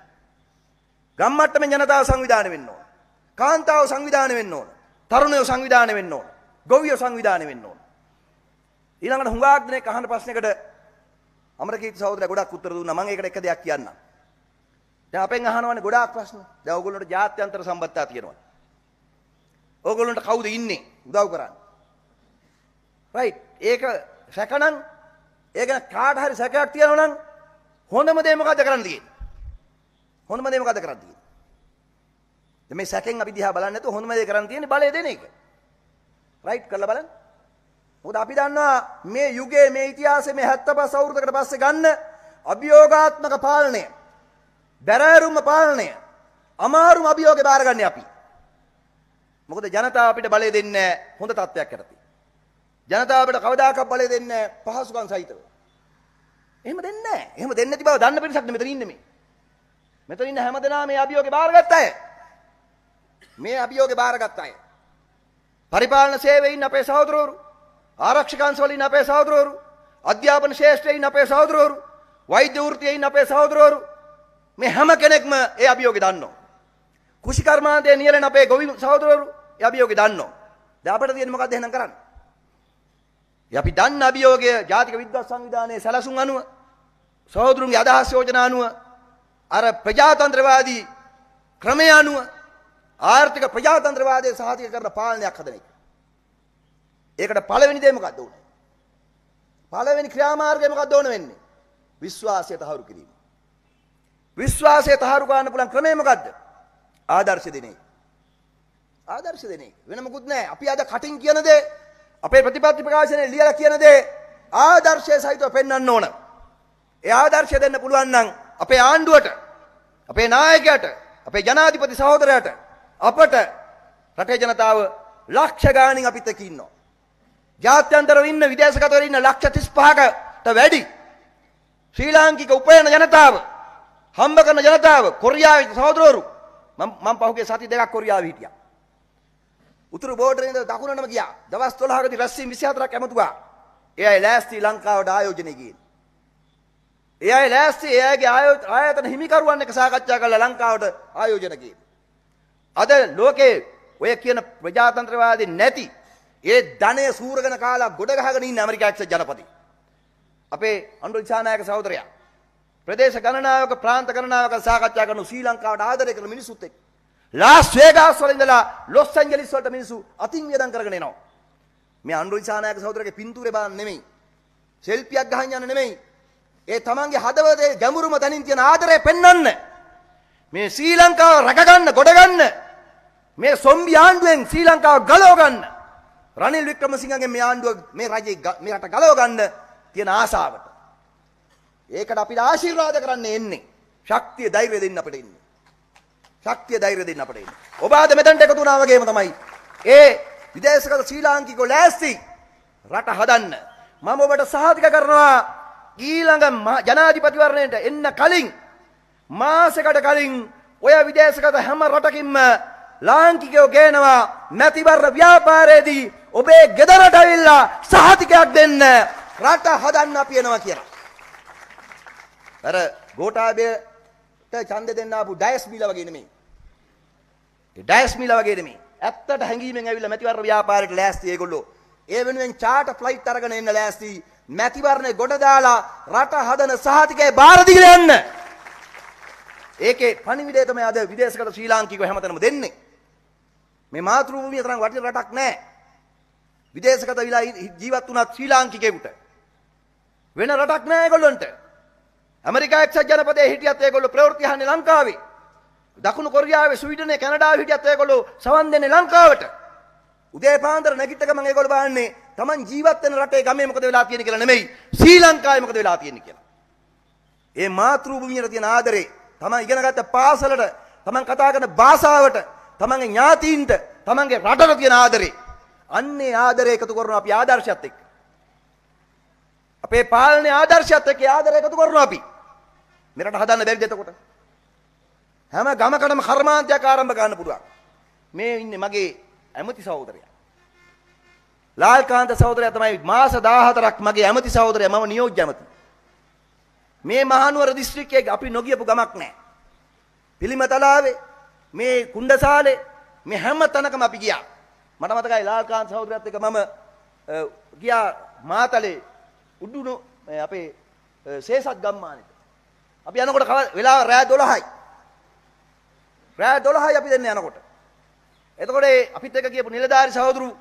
S1: ගම්මට්ටමේ ජනතාව සංවිධානය වෙන්න ඕන. කාන්තාව සංවිධානය වෙන්න ඕන. තරුණයෝ සංවිධානය වෙන්න ඕන. ගොවියෝ සංවිධානය වෙන්න ඕන. ඊළඟට හුඟාක් දෙනෙක් අහන ප්‍රශ්නයකට අමරකීර්ති සහෝදරයා ගොඩක් උත්තර දුන්නා. මම ඒකට එක දෙයක් කියන්නම්. දැන් අපෙන් අහනවානේ ගොඩාක් ප්‍රශ්න. දැන් ඕගොල්ලන්ට ජාත්‍යන්තර සම්බන්ධතා තියෙනවා. ඕගොල්ලන්ට කවුද ඉන්නේ උදව් කරන්නේ? රයිට්. ඒක සැකනම් ඒක කාට හරි සැකයක් තියෙනවා නම් හොඳම දේ මොකද කරන්න තියෙන්නේ? හොඳම දේ මොකද කරන්න තියෙන්නේ? දැන් මේ සැකෙන් අපි දිහා බලන්නේ නැතුව හොඳම දේ කරන්න තියෙන්නේ බලය දෙන එක. රයිට් කරලා බලන්න. මොකද අපි දන්නවා මේ යුගයේ මේ ඉතිහාසයේ මේ 75 අවුරුද්දකට පස්සේ ගන්න අභියෝගාත්මක පාලනය බැරෑරුම පාලනය අමාරුම අභියෝගේ බාරගන්නේ අපි මොකද ජනතාව අපිට බලය දෙන්නේ හොඳ තත්ත්වයක් යටතේ ජනතාව අපිට කවදාකවත් බලය දෙන්නේ පහසුකම් සහිතව එහෙම දෙන්නේ නැහැ එහෙම දෙන්නේ නැති බව දන්න පිරිසක් මෙතන ඉන්නේ මේ මෙතන ඉන්න හැමදෙනාම මේ අභියෝගේ බාරගත්ත අය මේ අභියෝගේ බාරගත්ත අය පරිපාලන සේවයේ ඉන්න අපේ සහෝදරවරු ಆರಕ್ಷಕಾಂಶವಲ್ಲಿನ ಅಪೇ ಸಹೋದರವರು අධ්‍යාපන ශේෂ්ඨයින් අපේ සහෝදරවරු වෛද්‍ය වෘත්තියයින් අපේ සහෝදරවරු මේ හැම කෙනෙක්ම ඒ අභියෝගය දන්නවා කෘෂි කර්මාන්තයේ නියැලෙන අපේ ගොවි සහෝදරවරු ඒ අභියෝගය දන්නවා දැන් අපිට තියෙන්නේ මොකද්ද එහෙනම් කරන්න? අපි දන්න අභියෝගය ජාතික විද්වත් සංවිධානයේ සැලසුම් අනුව සහෝදරුන්ගේ අදහස් යෝජනා අනුව අර ප්‍රජාතන්ත්‍රවාදී ක්‍රමය අනුව ආර්ථික ප්‍රජාතන්ත්‍රවාදයේ සහතික කරන පාලනයක් හදන එක. ඒකට පළවෙනි දේ මොකද්ද උනේ? පළවෙනි ක්‍රියාමාර්ගය මොකද්ද ඕන වෙන්නේ? විශ්වාසය තහවුරු කිරීම. විශ්වාසය තහවුරු කරන්න පුළුවන් ක්‍රමය මොකද්ද? ආදර්ශ දෙන එක. ආදර්ශ දෙන එක. වෙන මොකුත් නැහැ. අපි අද කටින් කියන දේ අපේ ප්‍රතිපත්ති ප්‍රකාශනයේ ලියලා කියන දේ ආදර්ශය සහිතව පෙන්වන්න ඕන. ඒ ආදර්ශය දෙන්න පුළුවන් නම් අපේ ආණ්ඩුවට, අපේ නායකයාට, අපේ ජනාධිපති සහෝදරයාට, අපට රටේ ජනතාව ලක්ෂ ගාණින් අපිත් එක්ක ඉන්නවා. ජාත්‍යන්තරව ඉන්න විදේශගතව ඉන්න ලක්ෂ 35කට වැඩි ශ්‍රී ලාංකික උපයන ජනතාව හම්බ කරන ජනතාව කොරියාවේ සහෝදරවරු මම මම පහුගිය සති දෙකක් කොරියාවේ හිටියා. උතුරු බෝඩරේ ඉඳලා දකුණටම ගියා. දවස් 12කදී රැස්වීම් 24ක් ඇමතුවා. ඒ අය ලෑස්ති ලංකාවට ආයෝජනය ගියේ. ඒ අය ලෑස්ති ඒ අයගේ ආයතන හිමිකරුවන් එක්ක සාකච්ඡා කරලා ලංකාවට ආයෝජන ගියේ. අද ලෝකේ ඔය කියන ප්‍රජාතන්ත්‍රවාදී නැති ඒ ධනය සූරගෙන කාලා ගොඩ ගහගෙන ඉන්න ඇමරිකාක්ෂ ජනපති. අපේ අනුර දිසානායක සහෝදරයා. ප්‍රදේශ ගණනාවක ප්‍රාන්ත ගණනාවක සාකච්ඡා කරන ශ්‍රී ලංකාවට ආදරය කරන මිනිසුත් එක්ක. ලාස් වේගාස් වල ඉඳලා ලොස් ඇන්ජලිස් වලට මිනිස්සු අතින් වියදම් කරගෙන එනවා. මේ අනුර දිසානායක සහෝදරගේ පින්තූරේ බලන්න නෙමෙයි. සෙල්ෆියක් ගහන්න යන නෙමෙයි. ඒ තමන්ගේ හදවතේ ගැඹුරුම තනින් තියෙන ආදරය පෙන්වන්න. මේ ශ්‍රී ලංකාව රැකගන්න, ගොඩගන්න. මේ සොම්බි ආණ්ඩුවෙන් ශ්‍රී ලංකාව ගලව ගන්න. රනිල් වික්‍රමසිංහගේ මේ ආණ්ඩුව මේ රජේ මේ රට ගලව ගන්න තියෙන ආසාවට. ඒකට අපිට ආශිර්වාද කරන්න එන්නේ. ශක්තිය ධෛර්යය දෙන්න අපිට ඉන්නේ. ශක්තිය ධෛර්යය දෙන්න අපිට ඉන්නේ. ඔබ ආද මෙතනට එකතු වුණා වගේම තමයි. ඒ විදේශගත ශ්‍රී ලාංකිකෝ ලෑස්ති රට හදන්න. මම ඔබට සහතික කරනවා ඊළඟ ජනාධිපතිවරණයට එන්න කලින් මාසෙකට කලින් ඔය විදේශගත හැම රටකින්ම ලාංකිකයෝ ගේනවා නැතිවර ව්‍යාපාරයේදී ඔබේ ගෙදරට ඇවිල්ලා සහතිකයක් දෙන්න රට හදන්න අපි එනවා කියලා. අර ගෝඨාභයට ඡන්ද දෙන්න ආපු ඩයස්මිලා වගේ නෙමෙයි. ඒ ඩයස්මිලා වගේ නෙමෙයි. ඇත්තට හැංගීමෙන් ඇවිල්ලා මැතිවරණ ව්‍යාපාරයට ලෑස්ති ඒගොල්ලෝ. ඒ වෙනුවෙන් චාට ෆ්ලයිට් අරගෙන එන්න ලෑස්ති. මැතිවරණේ ගොඩ දාලා රට හදන සහතිකේ බාර දීලා යන්න. ඒකේ පණිවිඩය තමයි අද විදේශගත ශ්‍රී ලාංකිකව හැමතැනම දෙන්නේ. මේ මාතෘභූමිය තරම් වටින රටක් නැහැ. විදේශගත විලා ජීවත් වුණත් ශ්‍රී ලාංකිකයෙකුට වෙන රටක් නෑ ඒගොල්ලන්ට. ඇමරිකා එක්සත් ජනපදයේ හිටියත් ඒගොල්ලෝ ප්‍රවෘත්ති හන්නේ ලංකාවේ. දකුණු කොරියාවේ ස්වීඩනයේ කැනඩාවේ හිටියත් ඒගොල්ලෝ සවන් දෙන්නේ ලංකාවට. උදේ පාන්දර නැගිට ගමන් ඒගොල්ලෝ බලන්නේ Taman ජීවත් වෙන රටේ ගමේ මොකද වෙලා තියෙන්නේ කියලා නෙමෙයි ශ්‍රී ලංකාවේ මොකද වෙලා තියෙන්නේ කියලා. ඒ මාතෘභූමියට තියෙන ආදරේ Taman ඉගෙනගත්ත පාසලට Taman කතා කරන භාෂාවට Tamanගේ ඥාතීන්ට Tamanගේ රටට තියෙන ආදරේ අන්නේ ආදරය එකතු කරනවා අපි ආදර්ශයත් එක්ක. අපේ පාලනේ ආදර්ශයත් එක්ක ආදරය එකතු කරනවා අපි. මෙරට හදන්න බැරිද එතකොට? හැම ගමකටම කර්මාන්තයක් ආරම්භ කරන්න පුළුවන්. මේ ඉන්නේ මගේ ඇමති සහෝදරයා. ලාල්කාන්ත සහෝදරයා තමයි මාස 14ක් මගේ ඇමති සහෝදරයා මම නියෝජ්‍ය ඇමති. මේ මහනුවර දිස්ත්‍රික්කයේ අපි නොගියපු ගමක් නැහැ. පිළිමතලාවේ මේ කුණ්ඩසාලේ මේ හැම තැනකම අපි ගියා. මට මතකයි ලාල්කාන්ත සහෝදරයත් එක්ක මම ගියා මාතලේ උඩුණු අපේ සේසත් ගම්මානෙට. අපි යනකොට වෙලාව රෑ 12යි. රෑ 12යි අපි දෙන්න යනකොට. එතකොට අපිත් එක්ක ගියපු නිලධාරි සහෝදරු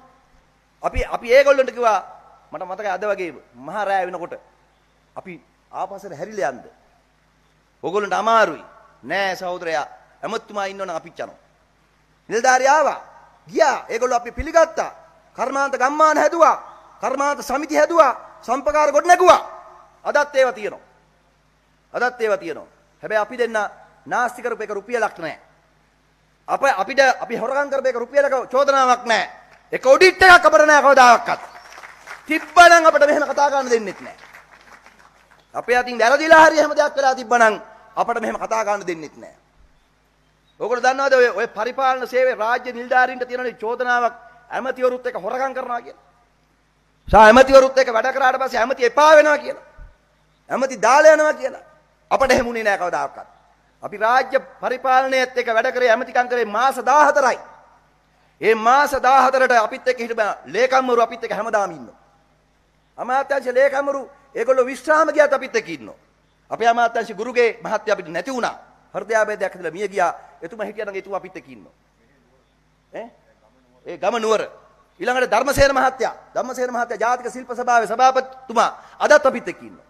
S1: අපි අපි ඒගොල්ලන්ට කිව්වා මට මතකයි අද වගේම මහ රෑ වෙනකොට අපි ආපස්සට හැරිලා යන්න. ඕගොල්ලන්ට අමාරුයි. නෑ සහෝදරයා. ඇමතුමා ඉන්නවනම් අපිත් යනවා. නිලධාරි ආවා. ගියා. ඒගොල්ලෝ අපි පිළිගත්තා. කර්මාන්ත ගම්මාන හැදුවා. කර්මාන්ත සමිති හැදුවා. සම්පකාර ගොඩ නැගුවා. අදත් ඒවා තියෙනවා. අදත් ඒවා තියෙනවා. හැබැයි අපි දෙන්න නාස්ති කරපු එක රුපියලක් නැහැ. අප අපිට අපි හොරගම් කරපු එක රුපියලක චෝදනාවක් නැහැ. ඒක ඔඩිට් එකක් අපර නැහැ කවදාවත්. තිබ්බනම් අපිට මෙහෙම කතා කරන්න දෙන්නෙත් නැහැ. අපේ අතින් වැරදිලා හරි එහෙම දෙයක් වෙලා තිබ්බනම් අපිට මෙහෙම කතා කරන්න දෙන්නෙත් නැහැ. ඕගොල්ලෝ දන්නවද ඔය ඔය පරිපාලන සේවයේ රාජ්‍ය නිලධාරීන්ට තියෙන චෝදනාවක් ඇමතිවරුත් එක්ක හොරකම් කරනවා කියලා. සා ඇමතිවරුත් එක්ක වැඩ කරාට පස්සේ ඇමති එපා වෙනවා කියලා. ඇමති දාලා යනවා කියලා. අපට හැමුනේ නෑ කවදාකවත්. අපි රාජ්‍ය පරිපාලනයේත් එක්ක වැඩ කරේ ඇමතිකම් කරේ මාස 14යි. ඒ මාස 14ට අපිත් එක්ක හිටපු ලේකම්වරු අපිත් එක්ක හැමදාම ඉන්නවා. අමාත්‍යංශ ලේකම්වරු ඒගොල්ලෝ විශ්‍රාම ගියත් අපිත් එක්ක ඉන්නවා. අපේ අමාත්‍යංශ ගුරුගේ මහත්තයා අපිට නැති වුණා. හෘදයාබේදයක් හැදලා මිය ගියා. එතුමා හිටියා නම් එතුමා අපිත් එක්ක ඉන්නවා. ඈ ඒ ගම නුවර ඊළඟට ධර්මසේන මහත්තයා ධර්මසේන මහත්තයා ජාතික ශිල්ප සභාවේ සභාපතිතුමා අදත් අපිත් එක්ක ඉන්නවා.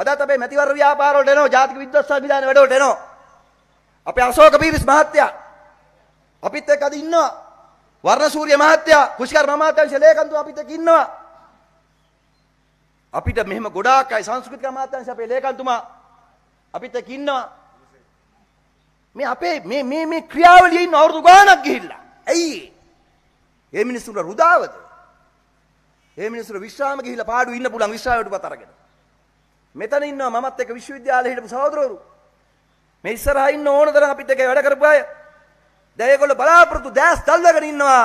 S1: අදත් අපේ මැතිවර ව්‍යාපාර වලට එනවා ජාතික විද්වත් සංවිධාන වැඩ වලට එනවා. අපේ අශෝක පීරිස් මහත්තයා අපිත් එක්ක අද ඉන්නවා. වර්ණසූරිය මහත්තයා කුෂිකර් මහත්තයා ශලේකන්තු අපිත් එක්ක ඉන්නවා. අපිට මෙහෙම ගොඩාක් අය සංස්කෘතික අමාත්‍යාංශ අපේ ලේකම්තුමා අපිත් එක්ක ඉන්නවා. මේ අපේ මේ මේ මේ ක්‍රියාවලියේ ඉන්න අවුරුදු ගාණක් ගිහිල්ලා. ඇයි ඒ? ඒ මිනිස්සුන්ට රුදාවද? ඒ මිනිස්සුන්ට විශ්‍රාම ගිහිල්ලා පාඩු ඉන්න පුළුවන් විශ්‍රාමයටපත් අරගෙන. මෙතන ඉන්නවා මමත් එක්ක විශ්වවිද්‍යාලේ හිටපු සහෝදරවරු. මේ ඉස්සරහා ඉන්න ඕන තරම් අපිත් එක්ක වැඩ කරපු අය. දැන් ඒගොල්ලෝ බලාපොරොත්තු දැස් තල්ලගෙන ඉන්නවා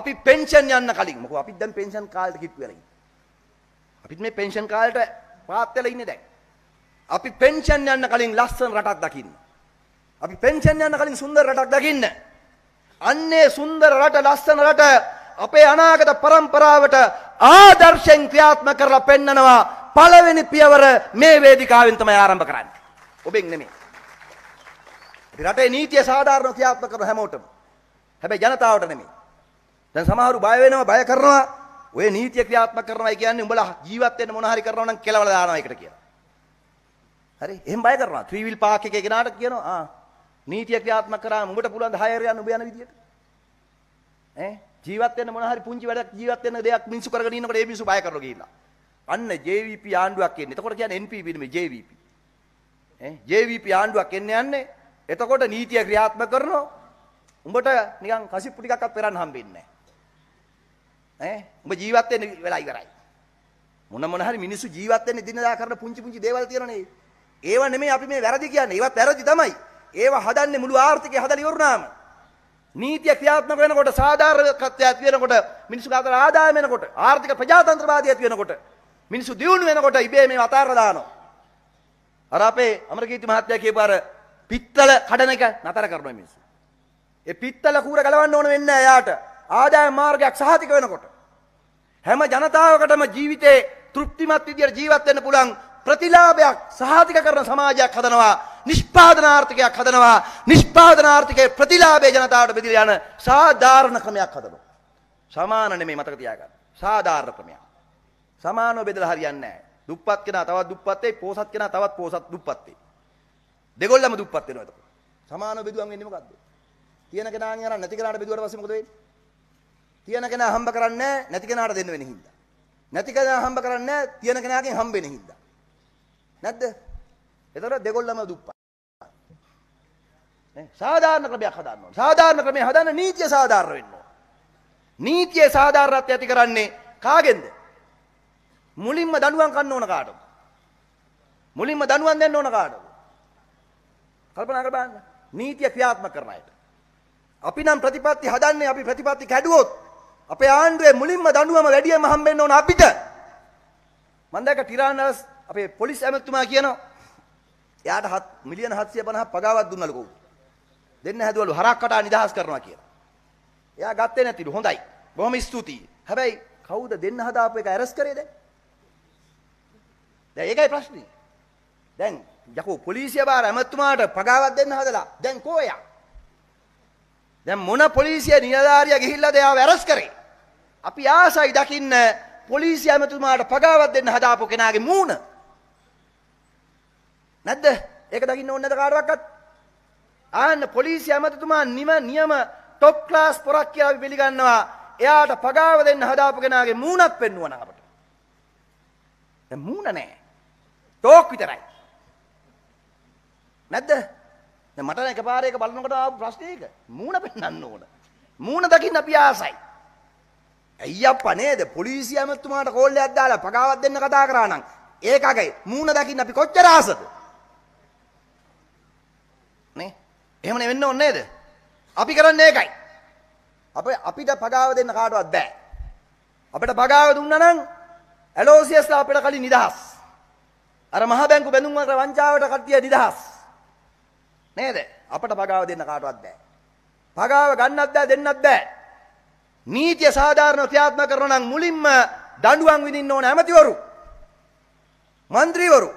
S1: අපි පෙන්ෂන් යන්න කලින්. මොකෝ අපි දැන් පෙන්ෂන් කාලෙට කිට්ටු වෙලා ඉන්නේ. අපිත් මේ පෙන්ෂන් කාලෙට පාත් වෙලා ඉන්නේ දැන්. අපි පෙන්ෂන් යන්න කලින් ලස්සන රටක් දකින්න. අපි පෙන්ෂන් යන කලින් සුන්දර රටක් දකින්න. අන්නේ සුන්දර රට ලස්සන රට අපේ අනාගත પરම්පරාවට ආදර්ශෙන් ක්‍රියාත්මක කරලා පෙන්නනවා. පළවෙනි පියවර මේ වේදිකාවෙන් තමයි ආරම්භ කරන්නේ. ඔබෙන් නෙමෙයි. අපි රටේ නීතිය සාධාරණව ක්‍රියාත්මක කරන හැමෝටම. හැබැයි ජනතාවට නෙමෙයි. දැන් සමහරු බය වෙනවා, බය කරනවා. ඔය නීතිය ක්‍රියාත්මක කරනවා කියන්නේ උඹලා ජීවත් වෙන්න මොන හරි කරනවා නම් කෙලවලා දානවා එකට කියලා. හරි? එහෙන් බය කරනවා. ත්‍රිවිල් පාක් එකේ කෙනාට කියනවා ආ නීතිය ක්‍රියාත්මක කරාම උඹට පුළුවන් 10 යන්න උඹ යන විදියට. ඈ ජීවත් වෙන්න මොන හරි පුංචි වැඩක් ජීවත් වෙන්න දෙයක් මිනිස්සු කරගෙන ඉන්නකොට ඒ මිනිස්සු බය කරලා ගිහිල්ලා. අන්න JVP ආණ්ඩුවක් එන්නේ. එතකොට කියන්නේ NPP නෙමෙයි JVP. ඈ JVP ආණ්ඩුවක් එන්න යන්නේ. එතකොට නීතිය ක්‍රියාත්මක කරනවා. උඹට නිකන් කසිප්පු ටිකක්වත් පෙරන්න හම්බෙන්නේ නැහැ. ඈ උඹ ජීවත් වෙන්න වෙලා ඉවරයි. මොන මොන හරි මිනිස්සු ජීවත් වෙන්න දිනදා කරන පුංචි පුංචි දේවල් තියෙනනේ. ඒව නෙමෙයි අපි මේ වැරදි කියන්නේ. ඒවත් වැරදි තමයි. ඒව හදන්නේ මුළු ආර්ථිකය හදලා ඉවරනාම. නීතිය ක්‍රියාත්මක වෙනකොට සාධාරණකත්වය ඇති වෙනකොට මිනිස්සු අතර ආදායම වෙනකොට ආර්ථික ප්‍රජාතන්ත්‍රවාදී ඇති වෙනකොට මිනිස්සු දියුණු වෙනකොට ඉබේ මේ අතාරලා දානවා. අර අපේ අමරකීර්ති මහත්තයා කියපු අර පිත්තල කඩන එක නතර කරනවා මිනිස්සු. ඒ පිත්තල කූර ගලවන්න ඕන වෙන්නේ එයාට ආදායම් මාර්ගයක් සහතික වෙනකොට. හැම ජනතාවකටම ජීවිතේ තෘප්තිමත් විදියට ජීවත් වෙන්න පුළුවන් ප්‍රතිලාභයක් සහතික කරන සමාජයක් හදනවා නිෂ්පාදනාර්ථකයක් හදනවා නිෂ්පාදනාර්ථකයේ ප්‍රතිලාභය ජනතාවට බෙදලා යන සාධාරණ ක්‍රමයක් හදනවා සමාන නෙමෙයි මතක තියාගන්න සාධාරණ ක්‍රමයක් සමානව බෙදලා හරියන්නේ නැහැ දුප්පත් කෙනා තවත් දුප්පත් වෙයි පෝසත් කෙනා තවත් පෝසත් දුප්පත් වෙයි දෙගොල්ලම දුප්පත් වෙනවා එතකොට සමානව බෙදුවම් වෙන්නේ මොකද්ද තියෙන කෙනාගෙන් අරන් නැති කෙනාට බෙදුවට පස්සේ මොකද වෙන්නේ තියෙන කෙනා හම්බ කරන්නේ නැති කෙනාට දෙන්න වෙන හින්දා නැති කෙනා හම්බ කරන්නේ තියෙන කෙනාගෙන් හම්බ වෙන හින්දා නැද්ද? එතකොට දෙගොල්ලම දුප්පා. නේ? සාධාරණ ක්‍රමයක් හදන්න ඕනේ. සාධාරණ ක්‍රමය හදන්න නීතිය සාධාරණ වෙන්න ඕනේ. නීතියේ සාධාරණත්වය ඇති කරන්නේ කාගෙන්ද? මුලින්ම දඬුවම් ගන්න ඕන කාටද? මුලින්ම දඬුවම් දෙන්න ඕන කාටද? කල්පනා කර බලන්න. නීතිය ක්‍රියාත්මක කරන අයට. අපි නම් ප්‍රතිපත්ති හදන්නේ අපි ප්‍රතිපත්ති කැඩුවොත් අපේ ආණ්ඩුවේ මුලින්ම දඬුවම වැඩියම හම්බෙන්න ඕන අපිට. මම දැක්ක ටිරානස් අපේ පොලිස් ඇමතිතුමා කියනවා එයාට 7 මිලියන 750ක් පගාවක් දුන්නලු කවුද දෙන්න හැදුවලු හරක් කටා නිදහස් කරනවා කියලා එයා ගත්තේ නැතිලු හොඳයි බොහොම ස්තුතියි හැබැයි කවුද දෙන්න හදාපු එක ඇරස් කරේ දැන් දැන් ඒකයි ප්‍රශ්නේ දැන් යකෝ පොලිසිය බාර ඇමතිතුමාට පගාවක් දෙන්න හදලා දැන් කෝයා දැන් මොන පොලිසිය නිලධාරියා ගිහිල්ලාද එයාව ඇරස් කරේ අපි ආසයි දකින්න පොලිසිය ඇමතිතුමාට පගාවක් දෙන්න හදාපු කෙනාගේ මූණ නැද්ද? ඒක දකින්න ඕනේ නැද කාටවත්? ආන්න පොලිසිය අමතතුමා නිම නියම টপ ක්ලාස් පොරක් කියලා අපි පිළිගන්නවා. එයාට පගාව දෙන්න හදාපු කෙනාගේ මූණක් පෙන්නුවා නම් අපට. දැන් මූණ නැහැ. ටෝක් විතරයි. නැද්ද? දැන් මට නම් එකපාරේ එක බලනකොට ආපු ප්‍රශ්නේ ඒක. මූණ පෙන්වන්න ඕන. මූණ දකින්න අපි ආසයි. ඇයි අප්පා නේද පොලිසිය ඇමතුමාට කෝල්ලයක් දාලා පගාවක් දෙන්න කතා කරා නම් ඒකගේ මූණ දකින්න අපි කොච්චර ආසද එහෙම වෙන්න ඕනේ නේද? අපි කරන්නේ ඒකයි. අපේ අපිට පගාව දෙන්න කාටවත් බෑ. අපිට පගාව දුන්නා නම් ඇලෝසියස්ලා අපිට කලින් නිදහස්. අර මහ බැංකු බැඳුම් වල වංචාවට කට්ටිය නිදහස්. නේද? අපිට පගාව දෙන්න කාටවත් බෑ. පගාව ගන්නත් බෑ දෙන්නත් බෑ. නීතිය සාධාරණව ක්‍රියාත්මක කරනවා නම් මුලින්ම දඬුවම් විඳින්න ඕන ඇමතිවරු. മന്ത്രിවරු.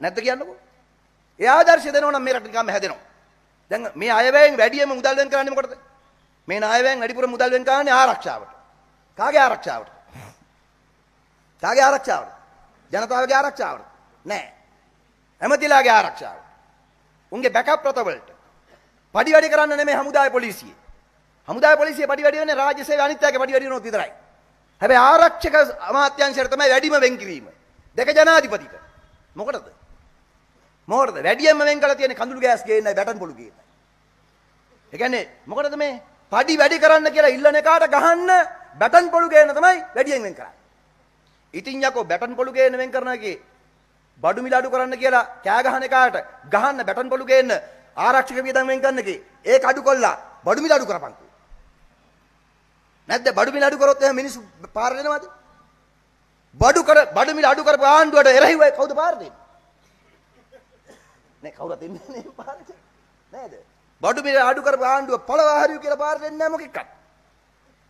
S1: නැත්ද කියන්නකෝ? ඒ ආදර්ශය දෙනවනම් මේ රට නිකම්ම හැදෙනවා. දැන් මේ අයවැයෙන් වැඩියම මුදල් වෙන් කරන්නේ මොකටද? මේ ණයවැයෙන් වැඩිපුර මුදල් වෙන් කරන්නේ ආරක්ෂාවට. කාගේ ආරක්ෂාවට? කාගේ ආරක්ෂාවට? ජනතාවගේ ආරක්ෂාවට. නෑ. ඇමතිලාගේ ආරක්ෂාවට. උන්ගේ බෑකප් රටවලට. පඩි වැඩි කරන්න නෙමෙයි හමුදාය පොලිසිය. හමුදාය පොලිසිය පඩි වැඩි වෙන්නේ රාජ්‍ය සේවය අනිත් අයගේ පඩි වැඩි වෙනොත් විතරයි. හැබැයි ආරක්ෂක අමාත්‍යාංශයට තමයි වැඩිම වෙන් කිරීම. දෙක ජනාධිපතිට. මොකටද? මොකටද වැඩියෙන්ම වෙන් කරලා තියෙන්නේ කඳුළු ගෑස් ගේන්නයි බැටන් පොළු ගේන්නයි. ඒ කියන්නේ මොකටද මේ පඩි වැඩි කරන්න කියලා ඉල්ලන එකාට ගහන්න බැටන් පොළු ගේන්න තමයි වැඩියෙන් වෙන් කරන්නේ. ඉතින් යකෝ බැටන් පොළු ගේන්න වෙන් කරනවා කි බඩු මිලාඩු කරන්න කියලා කෑ ගහන එකාට ගහන්න බැටන් පොළු ගේන්න ආරක්ෂක වියදම් වෙන් කරන්න කි ඒක අඩු කළා බඩු මිලාඩු කරපන්කෝ. නැද්ද බඩු මිලාඩු කරොත් එහෙනම් මිනිස්සු පාර දෙනවද? බඩු කර බඩු මිල අඩු කරපු ආණ්ඩුවට එරෙහිව කවුද පාර දෙන්නේ? නෑ කවුරුත් එන්නේ නෑ පාරට නේද බඩු මිල අඩු කරපු ආණ්ඩුව පළවා හරියු කියලා පාරට එන්නේ නෑ මොකෙක්වත්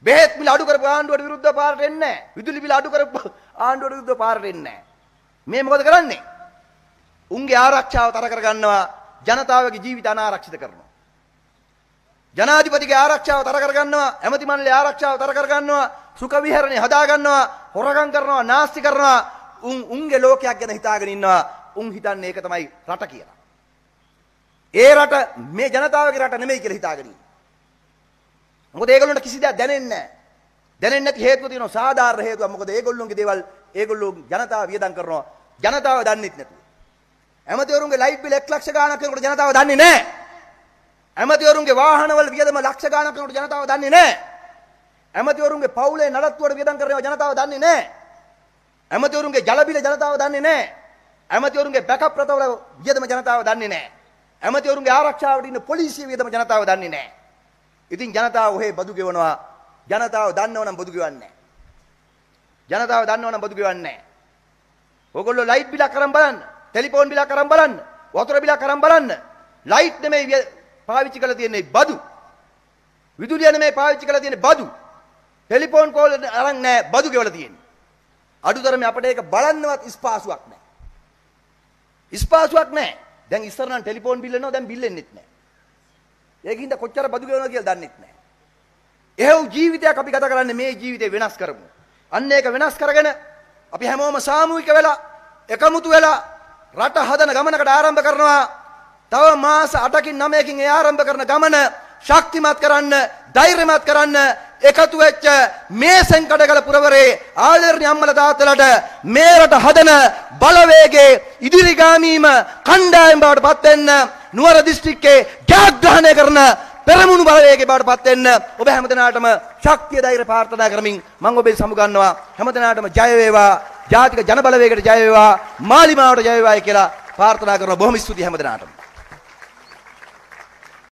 S1: බෙහෙත් මිල අඩු කරපු ආණ්ඩුවට විරුද්ධව පාරට එන්නේ නෑ විදුලි බිල අඩු කරපු ආණ්ඩුවට විරුද්ධව පාරට එන්නේ නෑ මේ මොකද කරන්නේ උන්ගේ ආරක්ෂාව තර කරගන්නවා ජනතාවගේ ජීවිත අනාරක්ෂිත කරනවා ජනාධිපතිගේ ආරක්ෂාව තර කරගන්නවා ඇමති මණ්ඩලයේ ආරක්ෂාව තර කරගන්නවා සුඛ විහරණේ හදාගන්නවා හොරගම් කරනවා නාස්ති කරනවා උන් උන්ගේ ලෝකයක් ගැන හිතාගෙන ඉන්නවා උන් හිතන්නේ ඒක තමයි රට කියලා ඒ රට මේ ජනතාවගේ රට නෙමෙයි කියලා හිතාගෙන ඉන්නේ. මොකද ඒගොල්ලන්ට කිසි දෙයක් දැනෙන්නේ නැහැ. දැනෙන්නේ නැති හේතුව තියෙනවා සාධාරණ හේතුවක්. මොකද ඒගොල්ලොන්ගේ දේවල් ඒගොල්ලෝ ජනතාව වියදම් කරනවා. ජනතාව දන්නෙත් නැතුව. ඇමතිවරුන්ගේ ලයිට් බිල් 1 ලක්ෂ ගාණක් කරනකොට ජනතාව දන්නේ නැහැ. ඇමතිවරුන්ගේ වාහනවල වියදම ලක්ෂ ගාණක් කරනකොට ජනතාව දන්නේ නැහැ. ඇමතිවරුන්ගේ පවුලේ නඩත්තුවට වියදම් කරනවා ජනතාව දන්නේ නැහැ. ඇමතිවරුන්ගේ ජල බිල ජනතාව දන්නේ නැහැ. ඇමතිවරුන්ගේ බැකප් රටවල වියදම ජනතාව දන්නේ නැහැ. ඇමතිවරුන්ගේ ආරක්ෂාවට ඉන්න පොලිසිය වියදම ජනතාව දන්නේ නැහැ. ඉතින් ජනතාව ඔහේ බදු ගෙවනවා. ජනතාව දන්නව නම් බදු ගෙවන්නේ ජනතාව දන්නව නම් බදු ගෙවන්නේ නැහැ. ඕගොල්ලෝ ලයිට් බිලක් අරන් බලන්න, ටෙලිෆෝන් බිලක් අරන් බලන්න, වතුර බිලක් අරන් බලන්න. ලයිට් නෙමෙයි පාවිච්චි කරලා තියෙන්නේ බදු. විදුලිය නෙමෙයි පාවිච්චි කරලා තියෙන්නේ බදු. ටෙලිෆෝන් කෝල් අරන් නැහැ බදු ගෙවලා තියෙන්නේ. අඩුතරමේ අපිට ඒක බලන්නවත් ස්පාසුවක් නැහැ. ස්පාසුවක් නැහැ. දැන් ඉස්සර නම් ටෙලිෆෝන් බිල් එනවා දැන් බිල් එන්නෙත් නැහැ. ඒකින්ද කොච්චර බදු ගෙවනවද කියලා දන්නෙත් නැහැ. එහෙව් ජීවිතයක් අපි ගත කරන්නේ මේ ජීවිතේ වෙනස් කරමු. අන්න ඒක වෙනස් කරගෙන අපි හැමෝම සාමූහික වෙලා එකමුතු වෙලා රට හදන ගමනකට ආරම්භ කරනවා. තව මාස 8කින් 9කින් ඒ ආරම්භ කරන ගමන ශක්තිමත් කරන්න, ධෛර්යමත් කරන්න, එකතු වෙච්ච මේ සෙන්කඩගල පුරවරේ ආදරණීය අම්මල තාත්තලට මේ රට හදන බලවේගයේ ඉදිරි ගාමීම කණ්ඩායම් බවට පත් වෙන්න නුවර දිස්ත්‍රික්කයේ ජයග්‍රහණය කරන පෙරමුණු බලවේගයේ බවට පත් වෙන්න ඔබ හැමදෙනාටම ශක්තිය ධෛර්ය ප්‍රාර්ථනා කරමින් මම ඔබේ සමුගන්නවා හැමදෙනාටම ජය වේවා ජාතික ජන බලවේගයට ජය වේවා මාලිමාවට ජය වේවායි කියලා ප්‍රාර්ථනා කරන බොහොම ස්තුතියි හැමදෙනාටම